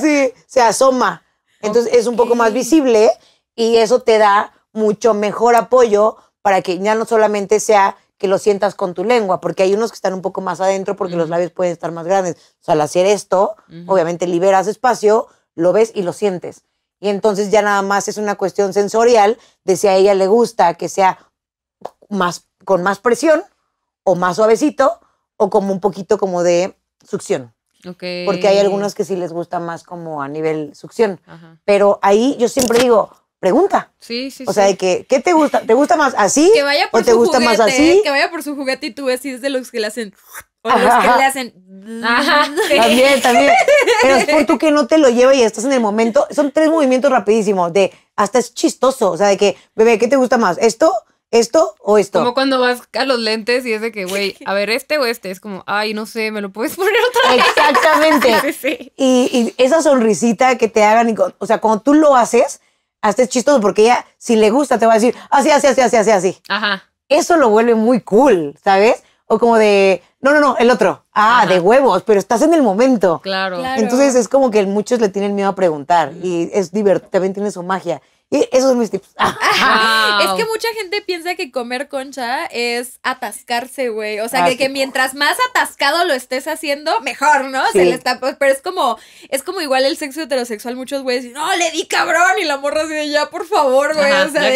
Sí, se asoma entonces es un poco más visible y eso te da mucho mejor apoyo para que ya no solamente sea que lo sientas con tu lengua, porque hay unos que están un poco más adentro porque los labios pueden estar más grandes. O sea, al hacer esto, obviamente liberas espacio, lo ves y lo sientes. Y entonces ya nada más es una cuestión sensorial de si a ella le gusta que sea más, con más presión o más suavecito o como un poquito como de succión. Porque hay algunos que sí les gusta más como a nivel succión. Pero ahí yo siempre digo, pregunta. Sí, sí, O sea, de que, ¿qué te gusta? ¿Te gusta más así? Que vaya ¿O te gusta más así? Que vaya por su juguete y tú ves si es de los que le hacen... O los que le hacen... También, también. Pero es por tú que no te lo lleva y estás en el momento. Son tres movimientos rapidísimos de... Hasta es chistoso. O sea, de que, bebé, ¿qué te gusta más? ¿Esto? ¿Esto o esto? Como cuando vas a los lentes y es de que, güey, a ver, este o este. Es como, ay, no sé, me lo puedes poner otra vez. Exactamente. sí, Y, esa sonrisita que te hagan, o sea, cuando tú lo haces, hasta es chistoso porque ella, si le gusta, te va a decir, así, así, así, así, así, así. Ajá. Eso lo vuelve muy cool, ¿sabes? O como de, no, no, no, el otro. Ah, de huevos, pero estás en el momento. Claro. claro. Entonces es como que muchos le tienen miedo a preguntar y es divertido, también tiene su magia. Y esos son mis tips. Es que mucha gente piensa que comer concha es atascarse, güey. O sea, ah, que, mientras más atascado lo estés haciendo, mejor, ¿no? Se le está, pero es como, es como igual el sexo heterosexual. Muchos güeyes dicen, no, le di cabrón. Y la morra así de ya, por favor, güey. O sea,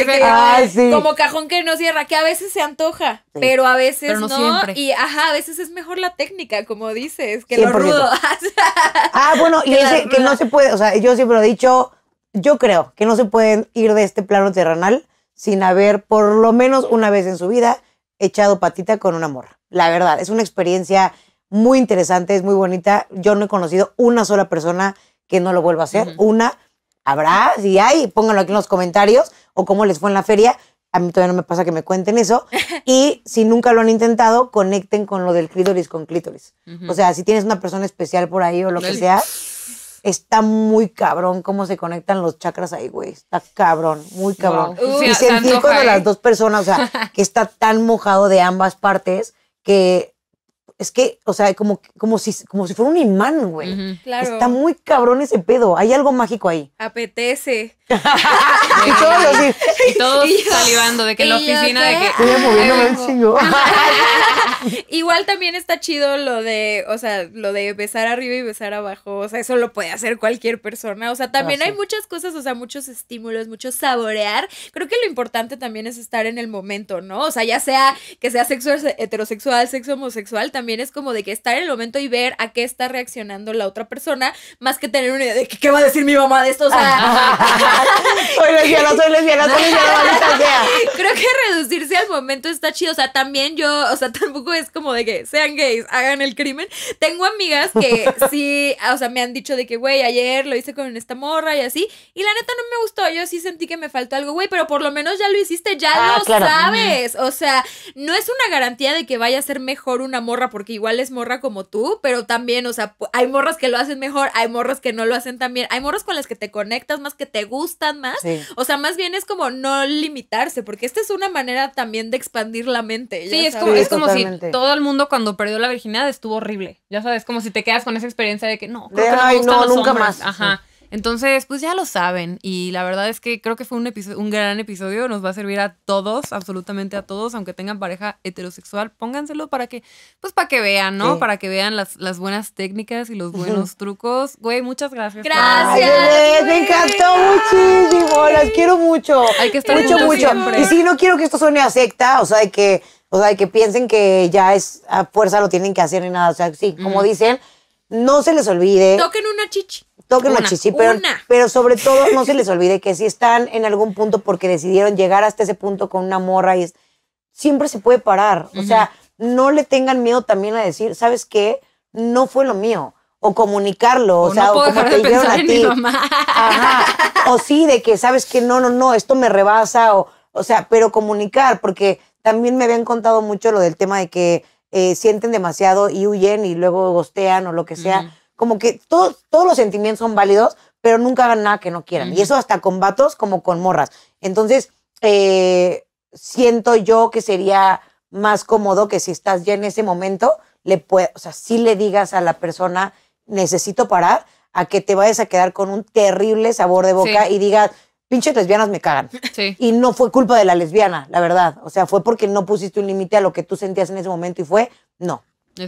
que, como cajón que no cierra, que a veces se antoja, pero a veces no. y ajá, a veces es mejor la técnica, como dices, que lo rudo. ah, bueno, y ese, que no se puede, o sea, yo siempre lo he dicho yo creo que no se pueden ir de este plano terrenal sin haber por lo menos una vez en su vida echado patita con una morra. La verdad, es una experiencia muy interesante, es muy bonita. Yo no he conocido una sola persona que no lo vuelva a hacer. Una habrá, si hay, pónganlo aquí en los comentarios o cómo les fue en la feria. A mí todavía no me pasa que me cuenten eso. y si nunca lo han intentado, conecten con lo del clítoris con clítoris. O sea, si tienes una persona especial por ahí o lo que sea, está muy cabrón cómo se conectan los chakras ahí, güey. Está cabrón, muy cabrón. y sentir ¿eh? las dos personas, o sea, que está tan mojado de ambas partes que es que, o sea, como, como, si, como si fuera un imán, güey. claro. Está muy cabrón ese pedo. Hay algo mágico ahí. Apetece y todos salivando de que en la oficina de que. Igual también está chido lo de, o sea, lo de besar arriba y besar abajo. O sea, eso lo puede hacer cualquier persona. O sea, también hay muchas cosas, o sea, muchos estímulos, mucho saborear. Creo que lo importante también es estar en el momento, ¿no? O sea, ya sea que sea sexo heterosexual, sexo homosexual, también es como de que estar en el momento y ver a qué está reaccionando la otra persona, más que tener una idea de qué va a decir mi mamá de esto. O soy lesbiana, soy lesbiana, soy lesbiana, maldita sea que reducirse al momento está chido. O sea, también yo, o sea, tampoco es como de que sean gays, hagan el crimen. Tengo amigas que sí, o sea, me han dicho de que, güey, ayer lo hice con esta morra y así. Y la neta no me gustó. Yo sí sentí que me faltó algo, güey, pero por lo menos ya lo hiciste, ya ah, lo sabes. O sea, no es una garantía de que vaya a ser mejor una morra, porque igual es morra como tú, pero también, o sea, hay morras que lo hacen mejor, hay morras que no lo hacen tan bien, hay morras con las que te conectas más, que te gustan más. O sea, más bien es como no limitarse, porque este es una manera también de expandir la mente. Sí, es como, es si todo el mundo cuando perdió la virginidad estuvo horrible. Ya sabes, como si te quedas con esa experiencia de que no, no me nunca más. Ajá. Entonces, pues ya lo saben y la verdad es que creo que fue un, gran episodio, nos va a servir a todos, absolutamente a todos, aunque tengan pareja heterosexual, pónganselo para que, pues para que vean, ¿no? Para que vean las, buenas técnicas y los buenos trucos. Güey, muchas gracias. Gracias. me encantó muchísimo, las quiero mucho. Hay que estar mucho, mucho. Y sí, no quiero que esto suene a secta, o sea, de que, o sea, que piensen que ya es a fuerza lo tienen que hacer ni nada, o sea, sí, como dicen, no se les olvide. Toquen una chichi toquen una, pero, sobre todo no se les olvide que si están en algún punto porque decidieron llegar hasta ese punto con una morra y es, siempre se puede parar. O sea, no le tengan miedo también a decir, ¿sabes qué? No fue lo mío. O comunicarlo, o, sea, no o a ti. O sí, de que sabes que no, no, no, esto me rebasa, o, o sea, pero comunicar, porque también me habían contado mucho lo del tema de que eh, sienten demasiado y huyen y luego gostean o lo que sea como que todos todos los sentimientos son válidos, pero nunca hagan nada que no quieran. Y eso hasta con vatos como con morras. Entonces, eh, siento yo que sería más cómodo que si estás ya en ese momento, le o sea, si le digas a la persona, necesito parar, a que te vayas a quedar con un terrible sabor de boca y digas, pinches lesbianas me cagan. Y no fue culpa de la lesbiana, la verdad. O sea, fue porque no pusiste un límite a lo que tú sentías en ese momento y fue, no.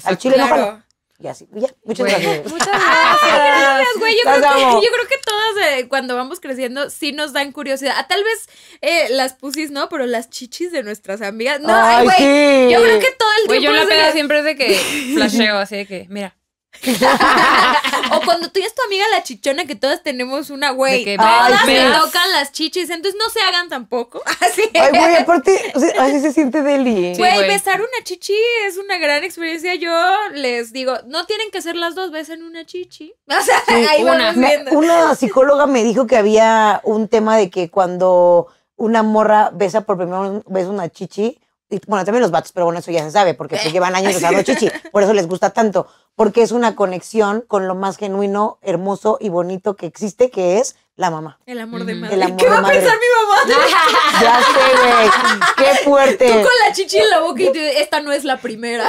Al chile no y así, ya, muchas gracias. Muchas gracias. güey. Yo, creo que, yo creo que todas eh, cuando vamos creciendo sí nos dan curiosidad. Ah, tal vez eh, las pusis no, pero las chichis de nuestras amigas. No, güey. Yo creo que todo el tiempo. yo la peda siempre es de que flasheo, así de que, mira. o cuando tú y tu amiga la chichona que todas tenemos una güey. Que todas me pues". tocan las chichis, entonces no se hagan tampoco. Así Ay, güey, aparte, así se siente deli. güey, besar una chichi es una gran experiencia. Yo les digo, no tienen que ser las dos, en una chichi. O sea, hay una. una psicóloga me dijo que había un tema de que cuando una morra besa por primera vez una chichi, y, bueno, también los vatos, pero bueno, eso ya se sabe, porque se pues, eh. llevan años usando chichi, por eso les gusta tanto, porque es una conexión con lo más genuino, hermoso y bonito que existe, que es la mamá. El amor de mm. madre. ¿Qué va a pensar mi mamá? ya sé, güey. Qué fuerte. Tú con la chichi en la boca y te, esta no es la primera.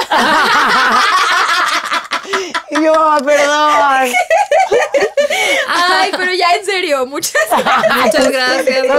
yo, perdón. Ay, pero ya en serio, muchas, gracias. muchas gracias,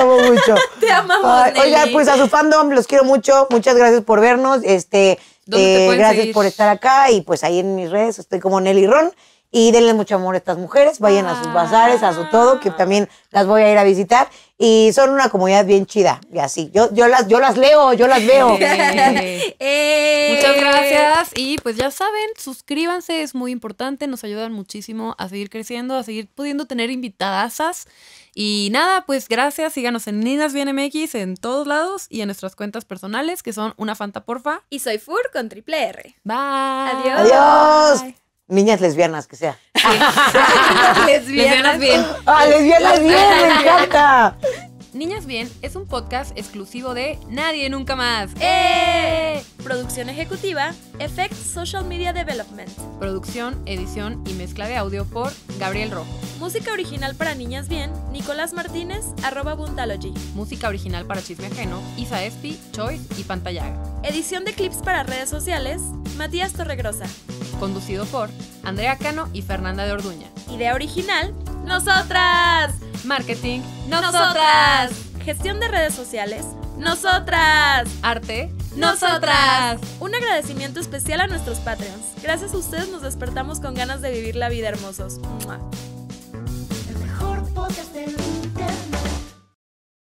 amo mucho. Te amamos, Oiga, pues a su fandom los quiero mucho. Muchas gracias por vernos. Este, eh, gracias por estar acá y pues ahí en mis redes estoy como Nelly Ron. Y denle mucho amor a estas mujeres, vayan a sus ah. bazares, a su todo, que también las voy a ir a visitar y son una comunidad bien chida y así. Yo, yo, las, yo las leo, yo las veo. Eh, Muchas gracias y pues ya saben, suscríbanse, es muy importante, nos ayudan muchísimo a seguir creciendo, a seguir pudiendo tener invitadasas y nada, pues gracias, síganos en Ninas Bien MX en todos lados y en nuestras cuentas personales que son Una Fanta Porfa y Soy Fur con Triple R. Bye. Adiós niñas lesbianas, que sea. lesbianas. bien. Ah, lesbianas bien, me encanta. Niñas Bien es un podcast exclusivo de Nadie Nunca Más. ¡Eh! ¡Eh! Producción ejecutiva, Effect Social Media Development. Producción, edición y mezcla de audio por Gabriel Rojo. Música original para Niñas Bien, Nicolás Martínez, arroba Buntalogy. Música original para Chisme Ajeno, Isa Espi, Choice y Pantallaga. Edición de clips para redes sociales, Matías Torregrosa. Conducido por Andrea Cano y Fernanda de Orduña. Idea original, nosotras. Marketing, nosotras. Gestión de redes sociales. Nosotras. Arte. Nosotras. Un agradecimiento especial a nuestros Patreons. Gracias a ustedes nos despertamos con ganas de vivir la vida hermosos. El mejor podcast del mundo.